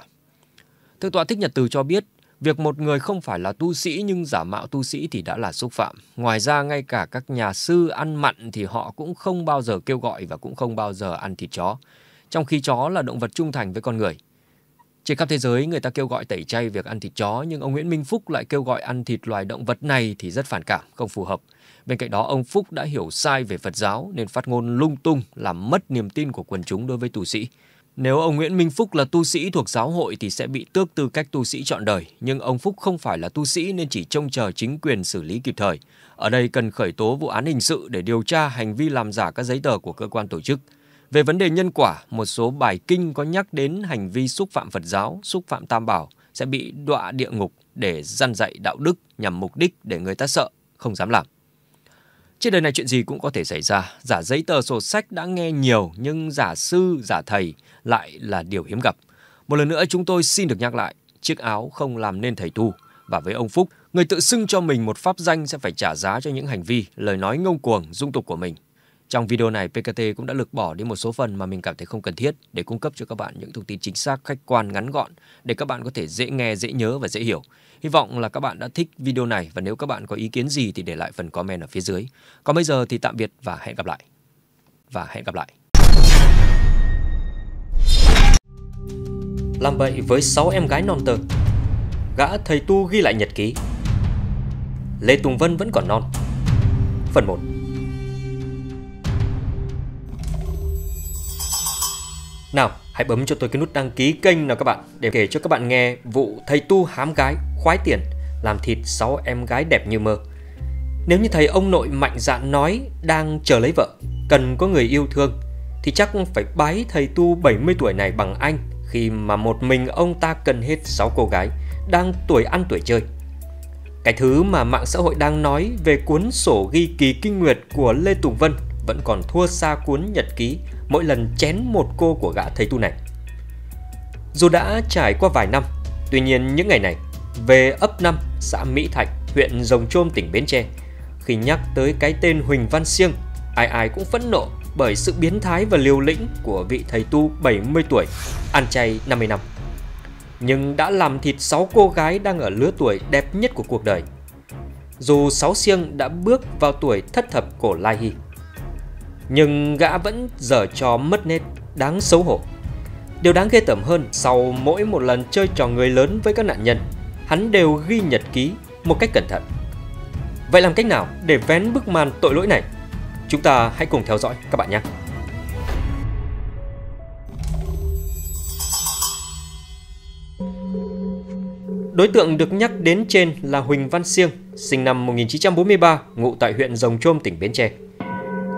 Thượng tọa Thích Nhật Từ cho biết, việc một người không phải là tu sĩ nhưng giả mạo tu sĩ thì đã là xúc phạm. Ngoài ra, ngay cả các nhà sư ăn mặn thì họ cũng không bao giờ kêu gọi và cũng không bao giờ ăn thịt chó, trong khi chó là động vật trung thành với con người. Trên khắp thế giới, người ta kêu gọi tẩy chay việc ăn thịt chó, nhưng ông Nguyễn Minh Phúc lại kêu gọi ăn thịt loài động vật này thì rất phản cảm, không phù hợp. Bên cạnh đó, ông Phúc đã hiểu sai về Phật giáo nên phát ngôn lung tung làm mất niềm tin của quần chúng đối với tu sĩ. Nếu ông Nguyễn Minh Phúc là tu sĩ thuộc giáo hội thì sẽ bị tước tư cách tu sĩ trọn đời, nhưng ông Phúc không phải là tu sĩ nên chỉ trông chờ chính quyền xử lý kịp thời. Ở đây cần khởi tố vụ án hình sự để điều tra hành vi làm giả các giấy tờ của cơ quan tổ chức. Về vấn đề nhân quả, một số bài kinh có nhắc đến hành vi xúc phạm Phật giáo, xúc phạm Tam Bảo sẽ bị đọa địa ngục để gian dạy đạo đức nhằm mục đích để người ta sợ, không dám làm. Trên đời này chuyện gì cũng có thể xảy ra, giả giấy tờ sổ sách đã nghe nhiều nhưng giả sư, giả thầy lại là điều hiếm gặp. Một lần nữa chúng tôi xin được nhắc lại, chiếc áo không làm nên thầy tu. Và với ông Phúc, người tự xưng cho mình một pháp danh sẽ phải trả giá cho những hành vi, lời nói ngông cuồng, dung tục của mình. Trong video này, PKT cũng đã lược bỏ đi một số phần mà mình cảm thấy không cần thiết để cung cấp cho các bạn những thông tin chính xác, khách quan, ngắn gọn để các bạn có thể dễ nghe, dễ nhớ và dễ hiểu. Hy vọng là các bạn đã thích video này và nếu các bạn có ý kiến gì thì để lại phần comment ở phía dưới. Còn bây giờ thì tạm biệt và hẹn gặp lại. Và hẹn gặp lại. Làm bậy với 6 em gái non tơ. Gã thầy tu ghi lại nhật ký. Lê Tùng Vân vẫn còn non. Phần 1 Nào, Hãy bấm cho tôi cái nút đăng ký kênh nào các bạn để kể cho các bạn nghe vụ thầy tu hám gái khoái tiền làm thịt sáu em gái đẹp như mơ. Nếu như thầy ông nội mạnh dạn nói đang chờ lấy vợ, cần có người yêu thương thì chắc phải bái thầy tu 70 tuổi này bằng anh khi mà một mình ông ta cần hết 6 cô gái đang tuổi ăn tuổi chơi. Cái thứ mà mạng xã hội đang nói về cuốn sổ ghi ký kinh nguyệt của Lê Tùng Vân vẫn còn thua xa cuốn nhật ký mỗi lần chén một cô của gã thầy tu này. Dù đã trải qua vài năm, tuy nhiên những ngày này, về ấp 5, xã Mỹ Thạch, huyện Rồng Trôm, tỉnh Bến Tre, khi nhắc tới cái tên Huỳnh Văn Siêng, ai ai cũng phẫn nộ bởi sự biến thái và liều lĩnh của vị thầy tu 70 tuổi, ăn chay 50 năm. Nhưng đã làm thịt 6 cô gái đang ở lứa tuổi đẹp nhất của cuộc đời. Dù sáu siêng đã bước vào tuổi thất thập cổ Lai Hy, nhưng gã vẫn dở trò mất nét đáng xấu hổ. Điều đáng ghê tởm hơn, sau mỗi một lần chơi trò người lớn với các nạn nhân, hắn đều ghi nhật ký một cách cẩn thận. Vậy làm cách nào để vén bức màn tội lỗi này? Chúng ta hãy cùng theo dõi các bạn nhé! Đối tượng được nhắc đến trên là Huỳnh Văn Siêng, sinh năm 1943, ngụ tại huyện Rồng Trôm, tỉnh Bến Tre.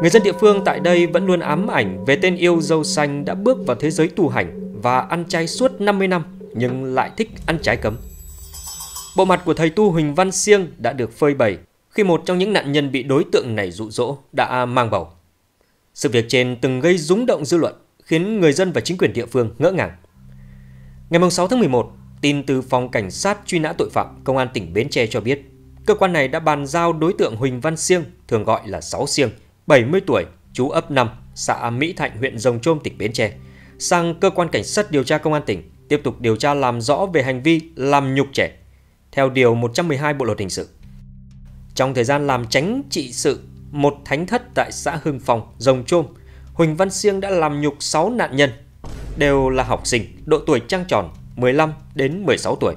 Người dân địa phương tại đây vẫn luôn ám ảnh về tên yêu dâu xanh đã bước vào thế giới tu hành và ăn chay suốt 50 năm nhưng lại thích ăn trái cấm. Bộ mặt của thầy tu Huỳnh Văn Siêng đã được phơi bày khi một trong những nạn nhân bị đối tượng này dụ dỗ đã mang bầu. Sự việc trên từng gây rúng động dư luận, khiến người dân và chính quyền địa phương ngỡ ngàng. Ngày 6 tháng 11, tin từ Phòng Cảnh sát truy nã tội phạm Công an tỉnh Bến Tre cho biết, cơ quan này đã bàn giao đối tượng Huỳnh Văn Siêng, thường gọi là Sáu Siêng, 70 tuổi, chú ấp 5, xã Mỹ Thạnh, huyện Rồng Trôm, tỉnh Bến Tre, sang cơ quan cảnh sát điều tra công an tỉnh tiếp tục điều tra làm rõ về hành vi làm nhục trẻ theo điều 112 Bộ luật hình sự. Trong thời gian làm tránh trị sự một thánh thất tại xã Hưng Phong, Rồng Trôm, Huỳnh Văn Siêng đã làm nhục 6 nạn nhân, đều là học sinh độ tuổi trang tròn 15 đến 16 tuổi.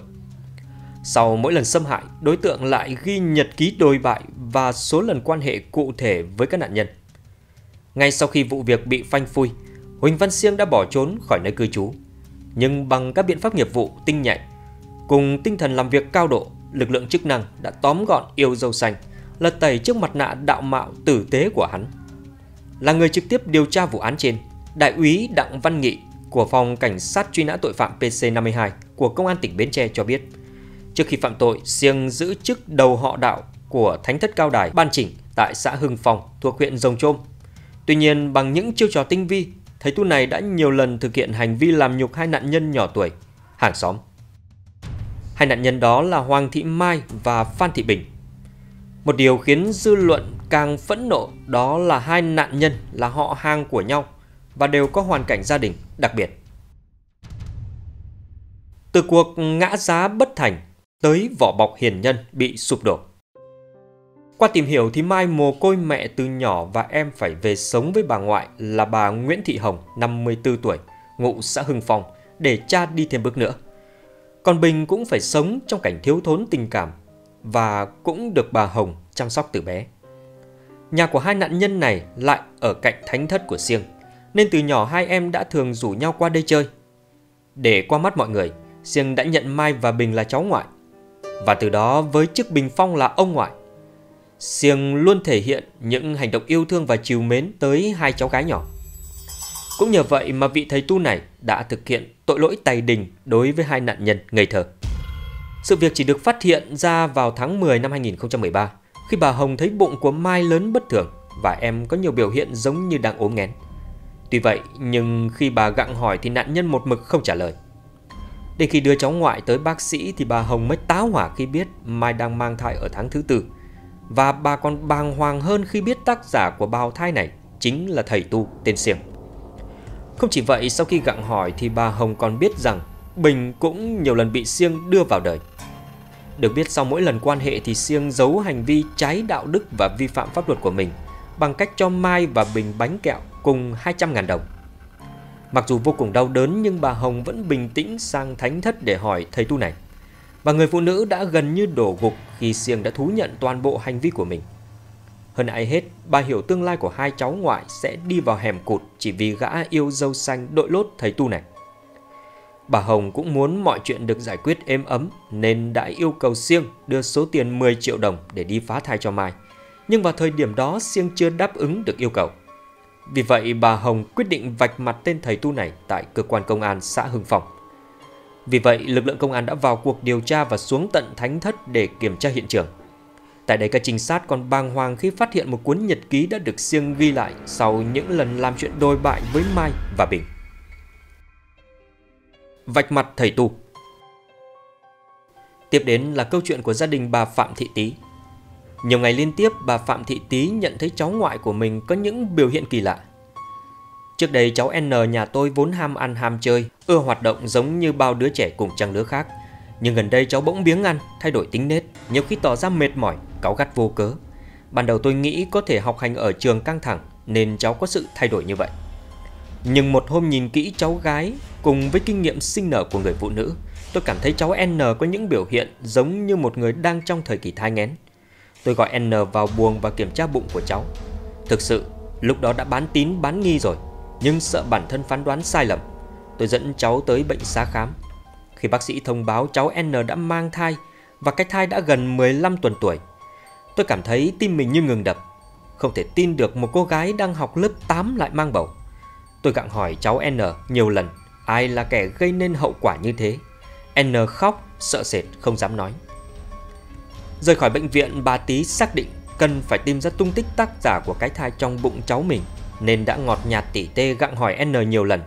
Sau mỗi lần xâm hại, đối tượng lại ghi nhật ký đồi bại và số lần quan hệ cụ thể với các nạn nhân. Ngay sau khi vụ việc bị phanh phui, Huỳnh Văn Siêng đã bỏ trốn khỏi nơi cư trú. Nhưng bằng các biện pháp nghiệp vụ tinh nhạy, cùng tinh thần làm việc cao độ, lực lượng chức năng đã tóm gọn yêu dâu xanh, lật tẩy trước mặt nạ đạo mạo tử tế của hắn. Là người trực tiếp điều tra vụ án trên, Đại úy Đặng Văn Nghị của phòng cảnh sát truy nã tội phạm PC52 của Công an tỉnh Bến Tre cho biết – Trước khi phạm tội, Siêng giữ chức đầu họ đạo của Thánh thất Cao Đài Ban Chỉnh tại xã Hưng Phòng thuộc huyện Rồng Trôm. Tuy nhiên, bằng những chiêu trò tinh vi, thầy tu này đã nhiều lần thực hiện hành vi làm nhục hai nạn nhân nhỏ tuổi, hàng xóm. Hai nạn nhân đó là Hoàng Thị Mai và Phan Thị Bình. Một điều khiến dư luận càng phẫn nộ đó là hai nạn nhân là họ hàng của nhau và đều có hoàn cảnh gia đình đặc biệt. Từ cuộc ngã giá bất thành tới vỏ bọc hiền nhân bị sụp đổ. Qua tìm hiểu thì Mai mồ côi mẹ từ nhỏ và em phải về sống với bà ngoại là bà Nguyễn Thị Hồng, 54 tuổi, ngụ xã Hưng Phong, để cha đi thêm bước nữa. Còn Bình cũng phải sống trong cảnh thiếu thốn tình cảm và cũng được bà Hồng chăm sóc từ bé. Nhà của hai nạn nhân này lại ở cạnh thánh thất của Siêng nên từ nhỏ hai em đã thường rủ nhau qua đây chơi. Để qua mắt mọi người, Siêng đã nhận Mai và Bình là cháu ngoại và từ đó với chức bình phong là ông ngoại. Siêng luôn thể hiện những hành động yêu thương và chiều mến tới hai cháu gái nhỏ. Cũng nhờ vậy mà vị thầy tu này đã thực hiện tội lỗi tài đình đối với hai nạn nhân ngây thơ. Sự việc chỉ được phát hiện ra vào tháng 10 năm 2013 khi bà Hồng thấy bụng của Mai lớn bất thường và em có nhiều biểu hiện giống như đang ốm nghén. Tuy vậy, nhưng khi bà gặng hỏi thì nạn nhân một mực không trả lời. Đến khi đưa cháu ngoại tới bác sĩ thì bà Hồng mới táo hỏa khi biết Mai đang mang thai ở tháng thứ tư. Và bà còn bàng hoàng hơn khi biết tác giả của bào thai này chính là thầy tu tên Siềng. Không chỉ vậy, sau khi gặng hỏi thì bà Hồng còn biết rằng Bình cũng nhiều lần bị Siêng đưa vào đời. Được biết sau mỗi lần quan hệ thì Siêng giấu hành vi trái đạo đức và vi phạm pháp luật của mình bằng cách cho Mai và Bình bánh kẹo cùng 200.000 đồng. Mặc dù vô cùng đau đớn nhưng bà Hồng vẫn bình tĩnh sang thánh thất để hỏi thầy tu này. Và người phụ nữ đã gần như đổ gục khi siêng đã thú nhận toàn bộ hành vi của mình. Hơn ai hết, bà hiểu tương lai của hai cháu ngoại sẽ đi vào hẻm cụt chỉ vì gã yêu dâu xanh đội lốt thầy tu này. Bà Hồng cũng muốn mọi chuyện được giải quyết êm ấm nên đã yêu cầu Siêng đưa số tiền 10 triệu đồng để đi phá thai cho Mai. Nhưng vào thời điểm đó Siêng chưa đáp ứng được yêu cầu. Vì vậy bà Hồng quyết định vạch mặt tên thầy tu này tại cơ quan công an xã Hưng Phòng. Vì vậy, lực lượng công an đã vào cuộc điều tra và xuống tận thánh thất để kiểm tra hiện trường. Tại đây các trinh sát còn bàng hoàng khi phát hiện một cuốn nhật ký đã được siêng ghi lại sau những lần làm chuyện đôi bại với Mai và Bình. Vạch mặt thầy tu Tiếp đến là câu chuyện của gia đình bà Phạm Thị Tý, nhiều ngày liên tiếp, bà Phạm Thị Tý nhận thấy cháu ngoại của mình có những biểu hiện kỳ lạ. Trước đây cháu N nhà tôi vốn ham ăn ham chơi, ưa hoạt động giống như bao đứa trẻ cùng trang lứa khác. Nhưng gần đây cháu bỗng biếng ăn, thay đổi tính nết, nhiều khi tỏ ra mệt mỏi, cáu gắt vô cớ. Ban đầu tôi nghĩ có thể học hành ở trường căng thẳng nên cháu có sự thay đổi như vậy. Nhưng một hôm nhìn kỹ cháu gái cùng với kinh nghiệm sinh nở của người phụ nữ, tôi cảm thấy cháu N có những biểu hiện giống như một người đang trong thời kỳ thai nghén. Tôi gọi N vào buồng và kiểm tra bụng của cháu Thực sự lúc đó đã bán tín bán nghi rồi Nhưng sợ bản thân phán đoán sai lầm Tôi dẫn cháu tới bệnh xá khám Khi bác sĩ thông báo cháu N đã mang thai Và cái thai đã gần 15 tuần tuổi Tôi cảm thấy tim mình như ngừng đập Không thể tin được một cô gái đang học lớp 8 lại mang bầu Tôi gặng hỏi cháu N nhiều lần Ai là kẻ gây nên hậu quả như thế N khóc, sợ sệt, không dám nói Rời khỏi bệnh viện, bà Tý xác định cần phải tìm ra tung tích tác giả của cái thai trong bụng cháu mình, nên đã ngọt nhạt tỉ tê gặng hỏi N nhiều lần.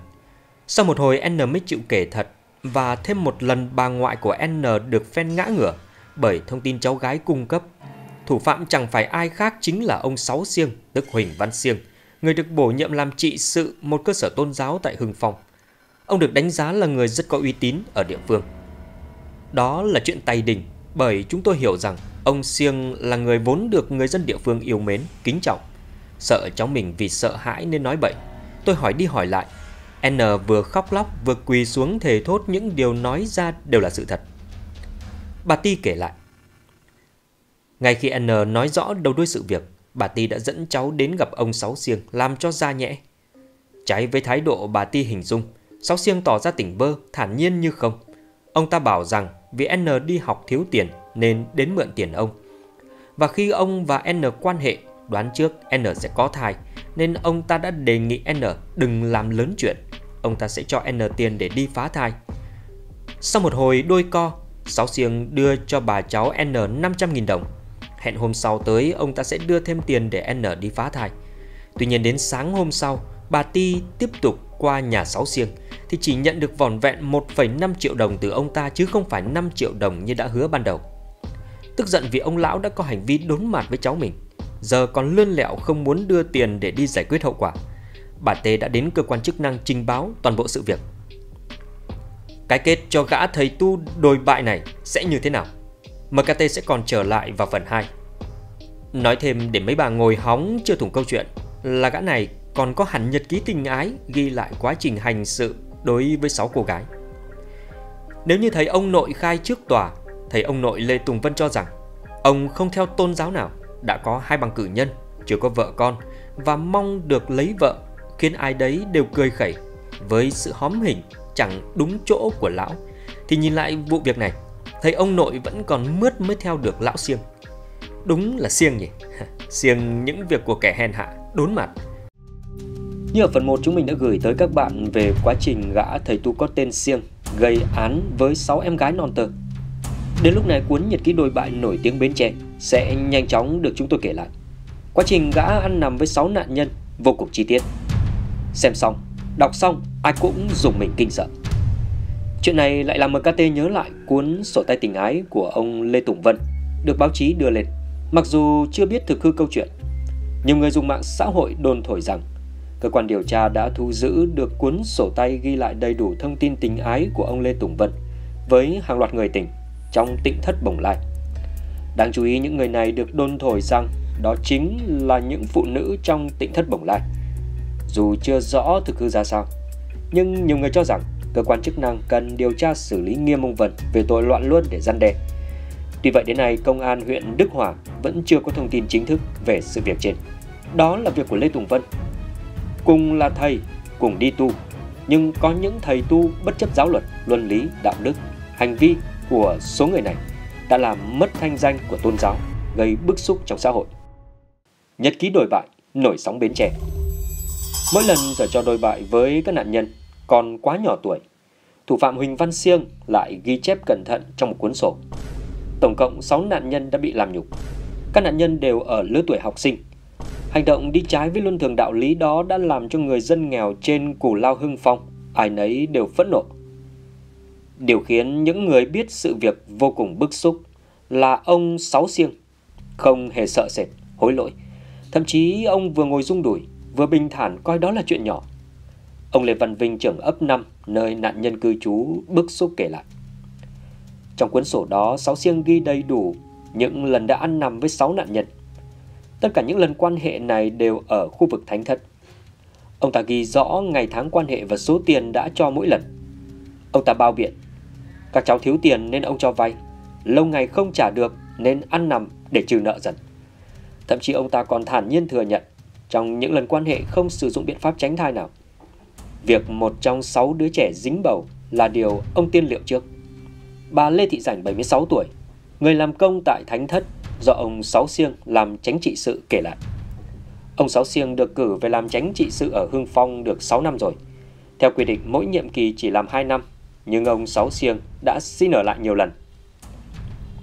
Sau một hồi N mới chịu kể thật, và thêm một lần bà ngoại của N được phen ngã ngửa bởi thông tin cháu gái cung cấp. Thủ phạm chẳng phải ai khác chính là ông Sáu Siêng, tức Huỳnh Văn Siêng, người được bổ nhiệm làm trị sự một cơ sở tôn giáo tại Hưng Phong. Ông được đánh giá là người rất có uy tín ở địa phương. Đó là chuyện tay đình bởi chúng tôi hiểu rằng ông Siêng là người vốn được người dân địa phương yêu mến, kính trọng. Sợ cháu mình vì sợ hãi nên nói bậy. Tôi hỏi đi hỏi lại. N vừa khóc lóc vừa quỳ xuống thề thốt những điều nói ra đều là sự thật. Bà Ti kể lại. Ngay khi N nói rõ đầu đuôi sự việc, bà Ti đã dẫn cháu đến gặp ông Sáu Siêng làm cho ra nhẽ. Trái với thái độ bà Ti hình dung, Sáu Siêng tỏ ra tỉnh bơ, thản nhiên như không. Ông ta bảo rằng vì N đi học thiếu tiền nên đến mượn tiền ông. Và khi ông và N quan hệ, đoán trước N sẽ có thai, nên ông ta đã đề nghị N đừng làm lớn chuyện. Ông ta sẽ cho N tiền để đi phá thai. Sau một hồi đôi co, Sáu Siêng đưa cho bà cháu N 500.000 đồng. Hẹn hôm sau tới, ông ta sẽ đưa thêm tiền để N đi phá thai. Tuy nhiên đến sáng hôm sau, bà Ti tiếp tục qua nhà Sáu Siêng – thì chỉ nhận được vỏn vẹn 1,5 triệu đồng từ ông ta chứ không phải 5 triệu đồng như đã hứa ban đầu. Tức giận vì ông lão đã có hành vi đốn mặt với cháu mình, giờ còn lươn lẹo không muốn đưa tiền để đi giải quyết hậu quả. Bà Tê đã đến cơ quan chức năng trình báo toàn bộ sự việc. Cái kết cho gã thầy tu đồi bại này sẽ như thế nào? MKT sẽ còn trở lại vào phần 2. Nói thêm để mấy bà ngồi hóng chưa thủng câu chuyện là gã này còn có hẳn nhật ký tình ái ghi lại quá trình hành sự đối với sáu cô gái. Nếu như thấy ông nội khai trước tòa, thầy ông nội Lê Tùng Vân cho rằng ông không theo tôn giáo nào, đã có hai bằng cử nhân, chưa có vợ con và mong được lấy vợ khiến ai đấy đều cười khẩy với sự hóm hình chẳng đúng chỗ của lão thì nhìn lại vụ việc này thấy ông nội vẫn còn mướt mới theo được lão siêng đúng là siêng nhỉ siêng những việc của kẻ hèn hạ đốn mặt như ở phần 1 chúng mình đã gửi tới các bạn về quá trình gã thầy tu có tên Siêng gây án với 6 em gái non tơ. Đến lúc này cuốn nhật ký đôi bại nổi tiếng Bến Tre sẽ nhanh chóng được chúng tôi kể lại. Quá trình gã ăn nằm với 6 nạn nhân vô cùng chi tiết. Xem xong, đọc xong ai cũng dùng mình kinh sợ. Chuyện này lại làm MKT nhớ lại cuốn sổ tay tình ái của ông Lê Tùng Vân được báo chí đưa lên. Mặc dù chưa biết thực hư câu chuyện, nhiều người dùng mạng xã hội đồn thổi rằng Cơ quan điều tra đã thu giữ được cuốn sổ tay ghi lại đầy đủ thông tin tình ái của ông Lê Tùng Vân với hàng loạt người tình trong tịnh thất bồng lai. Đáng chú ý những người này được đôn thổi rằng đó chính là những phụ nữ trong tịnh thất bồng lai. Dù chưa rõ thực hư ra sao, nhưng nhiều người cho rằng cơ quan chức năng cần điều tra xử lý nghiêm ông Vân về tội loạn luân để gian đe. Tuy vậy đến nay, công an huyện Đức Hòa vẫn chưa có thông tin chính thức về sự việc trên. Đó là việc của Lê Tùng Vân Cùng là thầy, cùng đi tu, nhưng có những thầy tu bất chấp giáo luật, luân lý, đạo đức, hành vi của số người này đã làm mất thanh danh của tôn giáo, gây bức xúc trong xã hội. Nhật ký đổi bại, nổi sóng Bến Tre Mỗi lần giờ cho đổi bại với các nạn nhân còn quá nhỏ tuổi, thủ phạm Huỳnh Văn Siêng lại ghi chép cẩn thận trong một cuốn sổ. Tổng cộng 6 nạn nhân đã bị làm nhục. Các nạn nhân đều ở lứa tuổi học sinh, Hành động đi trái với luân thường đạo lý đó đã làm cho người dân nghèo trên Củ Lao Hưng Phong, ai nấy đều phẫn nộ. Điều khiến những người biết sự việc vô cùng bức xúc là ông Sáu Siêng, không hề sợ sệt, hối lỗi. Thậm chí ông vừa ngồi rung đuổi, vừa bình thản coi đó là chuyện nhỏ. Ông Lê Văn Vinh trưởng ấp 5, nơi nạn nhân cư trú, bức xúc kể lại. Trong cuốn sổ đó, Sáu Siêng ghi đầy đủ những lần đã ăn nằm với sáu nạn nhân. Tất cả những lần quan hệ này đều ở khu vực thánh thất. Ông ta ghi rõ ngày tháng quan hệ và số tiền đã cho mỗi lần. Ông ta bao biện. Các cháu thiếu tiền nên ông cho vay. Lâu ngày không trả được nên ăn nằm để trừ nợ dần. Thậm chí ông ta còn thản nhiên thừa nhận trong những lần quan hệ không sử dụng biện pháp tránh thai nào. Việc một trong sáu đứa trẻ dính bầu là điều ông tiên liệu trước. Bà Lê Thị Rảnh 76 tuổi, người làm công tại Thánh Thất do ông Sáu Siêng làm tránh trị sự kể lại. Ông Sáu Siêng được cử về làm tránh trị sự ở Hưng Phong được 6 năm rồi. Theo quy định mỗi nhiệm kỳ chỉ làm 2 năm, nhưng ông Sáu Siêng đã xin ở lại nhiều lần.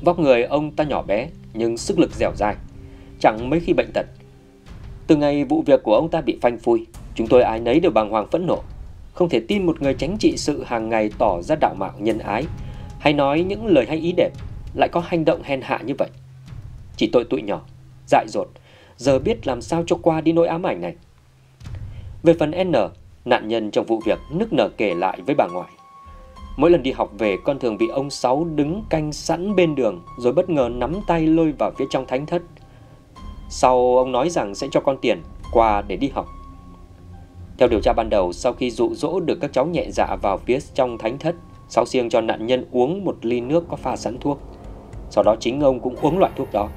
Vóc người ông ta nhỏ bé nhưng sức lực dẻo dai, chẳng mấy khi bệnh tật. Từ ngày vụ việc của ông ta bị phanh phui, chúng tôi ai nấy đều bàng hoàng phẫn nộ. Không thể tin một người tránh trị sự hàng ngày tỏ ra đạo mạo nhân ái, hay nói những lời hay ý đẹp, lại có hành động hèn hạ như vậy. Chỉ tội tụi nhỏ, dại dột, giờ biết làm sao cho qua đi nỗi ám ảnh này. Về phần N, nạn nhân trong vụ việc nức nở kể lại với bà ngoại. Mỗi lần đi học về con thường bị ông Sáu đứng canh sẵn bên đường rồi bất ngờ nắm tay lôi vào phía trong thánh thất. Sau ông nói rằng sẽ cho con tiền qua để đi học. Theo điều tra ban đầu, sau khi dụ dỗ được các cháu nhẹ dạ vào phía trong thánh thất, Sáu siêng cho nạn nhân uống một ly nước có pha sẵn thuốc. Sau đó chính ông cũng uống loại thuốc đó.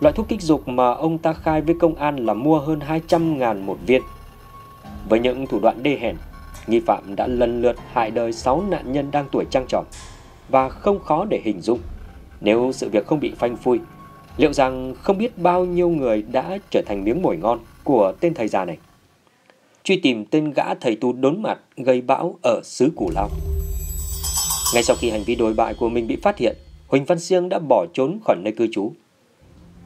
Loại thuốc kích dục mà ông ta khai với công an là mua hơn 200 ngàn một viên. Với những thủ đoạn đê hèn, nghi phạm đã lần lượt hại đời 6 nạn nhân đang tuổi trăng tròn và không khó để hình dung nếu sự việc không bị phanh phui, liệu rằng không biết bao nhiêu người đã trở thành miếng mồi ngon của tên thầy già này. Truy tìm tên gã thầy tu đốn mặt gây bão ở xứ Củ Lao. Ngay sau khi hành vi đối bại của mình bị phát hiện, Huỳnh Văn Siêng đã bỏ trốn khỏi nơi cư trú.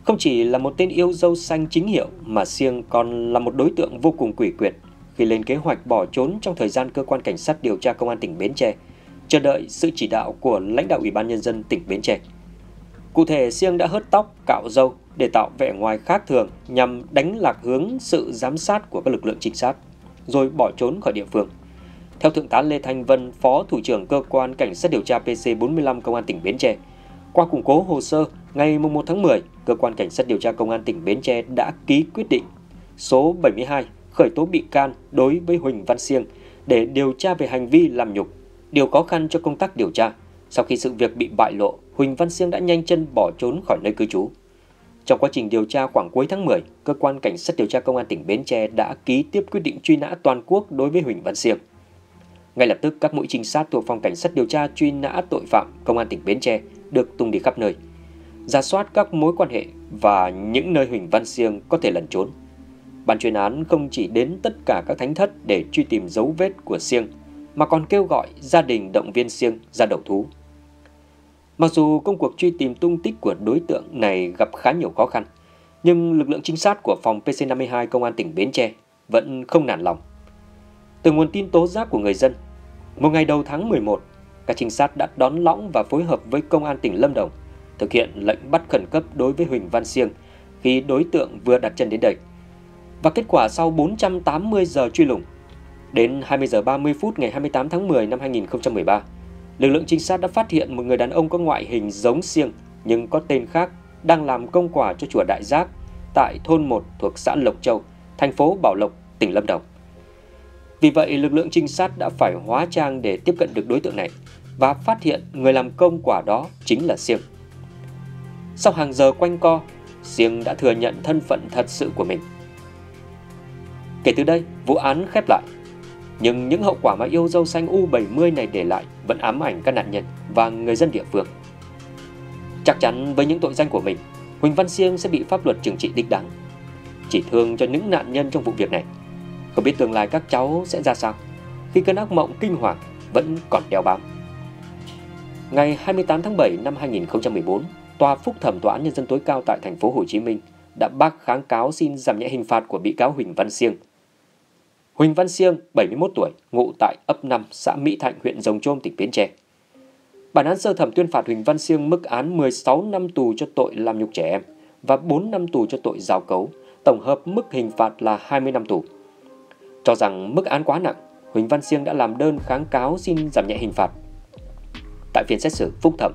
Không chỉ là một tên yêu dâu xanh chính hiệu mà Siêng còn là một đối tượng vô cùng quỷ quyệt khi lên kế hoạch bỏ trốn trong thời gian cơ quan cảnh sát điều tra công an tỉnh Bến Tre, chờ đợi sự chỉ đạo của lãnh đạo Ủy ban Nhân dân tỉnh Bến Tre. Cụ thể, Siêng đã hớt tóc, cạo râu để tạo vẻ ngoài khác thường nhằm đánh lạc hướng sự giám sát của các lực lượng trinh sát, rồi bỏ trốn khỏi địa phương. Theo Thượng tá Lê Thanh Vân, Phó Thủ trưởng Cơ quan Cảnh sát điều tra PC45 Công an tỉnh Bến Tre, qua củng cố hồ sơ, ngày 1 tháng 10, cơ quan cảnh sát điều tra công an tỉnh Bến Tre đã ký quyết định số 72 khởi tố bị can đối với Huỳnh Văn Siêng để điều tra về hành vi làm nhục. Điều khó khăn cho công tác điều tra, sau khi sự việc bị bại lộ, Huỳnh Văn Siêng đã nhanh chân bỏ trốn khỏi nơi cư trú. Trong quá trình điều tra khoảng cuối tháng 10, cơ quan cảnh sát điều tra công an tỉnh Bến Tre đã ký tiếp quyết định truy nã toàn quốc đối với Huỳnh Văn Siêng. Ngay lập tức, các mũi trinh sát thuộc phòng cảnh sát điều tra truy nã tội phạm công an tỉnh Bến Tre được tung đi khắp nơi, ra soát các mối quan hệ và những nơi Huỳnh Văn Siêng có thể lẩn trốn. Ban chuyên án không chỉ đến tất cả các thánh thất để truy tìm dấu vết của Siêng, mà còn kêu gọi gia đình động viên Siêng ra đầu thú. Mặc dù công cuộc truy tìm tung tích của đối tượng này gặp khá nhiều khó khăn, nhưng lực lượng trinh sát của phòng PC52 Công an tỉnh Bến Tre vẫn không nản lòng. Từ nguồn tin tố giác của người dân, một ngày đầu tháng 11 các trinh sát đã đón lõng và phối hợp với công an tỉnh Lâm Đồng thực hiện lệnh bắt khẩn cấp đối với Huỳnh Văn Siêng khi đối tượng vừa đặt chân đến đây. Và kết quả sau 480 giờ truy lùng, đến 20 giờ 30 phút ngày 28 tháng 10 năm 2013, lực lượng trinh sát đã phát hiện một người đàn ông có ngoại hình giống Siêng nhưng có tên khác đang làm công quả cho chùa Đại Giác tại thôn 1 thuộc xã Lộc Châu, thành phố Bảo Lộc, tỉnh Lâm Đồng. Vì vậy, lực lượng trinh sát đã phải hóa trang để tiếp cận được đối tượng này và phát hiện người làm công quả đó chính là Siêng. Sau hàng giờ quanh co, Siêng đã thừa nhận thân phận thật sự của mình. Kể từ đây, vụ án khép lại. Nhưng những hậu quả mà yêu dâu xanh U70 này để lại vẫn ám ảnh các nạn nhân và người dân địa phương. Chắc chắn với những tội danh của mình, Huỳnh Văn Siêng sẽ bị pháp luật trừng trị đích đáng. Chỉ thương cho những nạn nhân trong vụ việc này không biết tương lai các cháu sẽ ra sao Khi cơn ác mộng kinh hoàng vẫn còn đeo bám Ngày 28 tháng 7 năm 2014 Tòa phúc thẩm Tòa án Nhân dân tối cao tại thành phố Hồ Chí Minh đã bác kháng cáo xin giảm nhẹ hình phạt của bị cáo Huỳnh Văn Siêng. Huỳnh Văn Siêng, 71 tuổi, ngụ tại ấp 5, xã Mỹ Thạnh, huyện Rồng Trôm, tỉnh Bến Tre. Bản án sơ thẩm tuyên phạt Huỳnh Văn Siêng mức án 16 năm tù cho tội làm nhục trẻ em và 4 năm tù cho tội giao cấu, tổng hợp mức hình phạt là 20 năm tù. Cho rằng mức án quá nặng, Huỳnh Văn Siêng đã làm đơn kháng cáo xin giảm nhẹ hình phạt. Tại phiên xét xử phúc thẩm,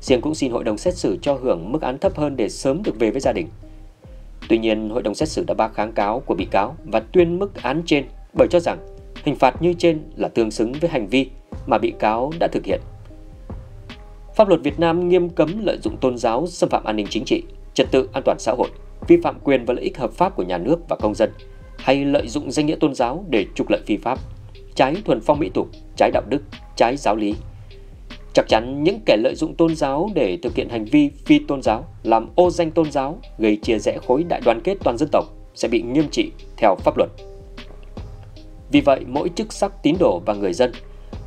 Siêng cũng xin hội đồng xét xử cho hưởng mức án thấp hơn để sớm được về với gia đình. Tuy nhiên, hội đồng xét xử đã bác kháng cáo của bị cáo và tuyên mức án trên bởi cho rằng hình phạt như trên là tương xứng với hành vi mà bị cáo đã thực hiện. Pháp luật Việt Nam nghiêm cấm lợi dụng tôn giáo xâm phạm an ninh chính trị, trật tự an toàn xã hội, vi phạm quyền và lợi ích hợp pháp của nhà nước và công dân – hay lợi dụng danh nghĩa tôn giáo để trục lợi phi pháp, trái thuần phong mỹ tục, trái đạo đức, trái giáo lý. Chắc chắn những kẻ lợi dụng tôn giáo để thực hiện hành vi phi tôn giáo, làm ô danh tôn giáo, gây chia rẽ khối đại đoàn kết toàn dân tộc sẽ bị nghiêm trị theo pháp luật. Vì vậy, mỗi chức sắc tín đồ và người dân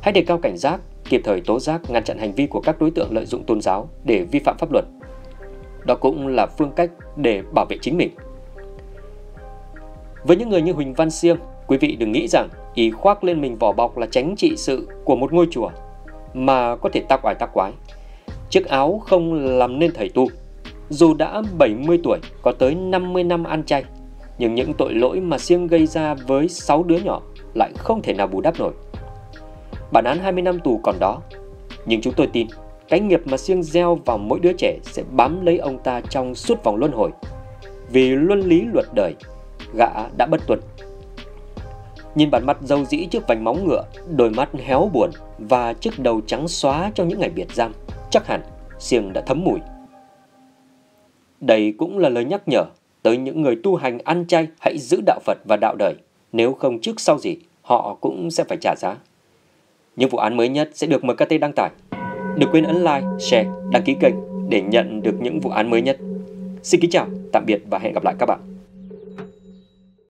hãy đề cao cảnh giác, kịp thời tố giác ngăn chặn hành vi của các đối tượng lợi dụng tôn giáo để vi phạm pháp luật. Đó cũng là phương cách để bảo vệ chính mình với những người như Huỳnh Văn Siêng, quý vị đừng nghĩ rằng ý khoác lên mình vỏ bọc là tránh trị sự của một ngôi chùa mà có thể tác oải tác quái. Chiếc áo không làm nên thầy tu. Dù đã 70 tuổi, có tới 50 năm ăn chay, nhưng những tội lỗi mà Siêng gây ra với 6 đứa nhỏ lại không thể nào bù đắp nổi. Bản án 20 năm tù còn đó, nhưng chúng tôi tin cái nghiệp mà siêng gieo vào mỗi đứa trẻ sẽ bám lấy ông ta trong suốt vòng luân hồi. Vì luân lý luật đời gã đã bất tuần. Nhìn bản mặt dâu dĩ trước vành móng ngựa, đôi mắt héo buồn và chiếc đầu trắng xóa trong những ngày biệt giam, chắc hẳn siêng đã thấm mùi. Đây cũng là lời nhắc nhở tới những người tu hành ăn chay hãy giữ đạo Phật và đạo đời, nếu không trước sau gì họ cũng sẽ phải trả giá. Những vụ án mới nhất sẽ được MKT đăng tải. Đừng quên ấn like, share, đăng ký kênh để nhận được những vụ án mới nhất. Xin kính chào, tạm biệt và hẹn gặp lại các bạn.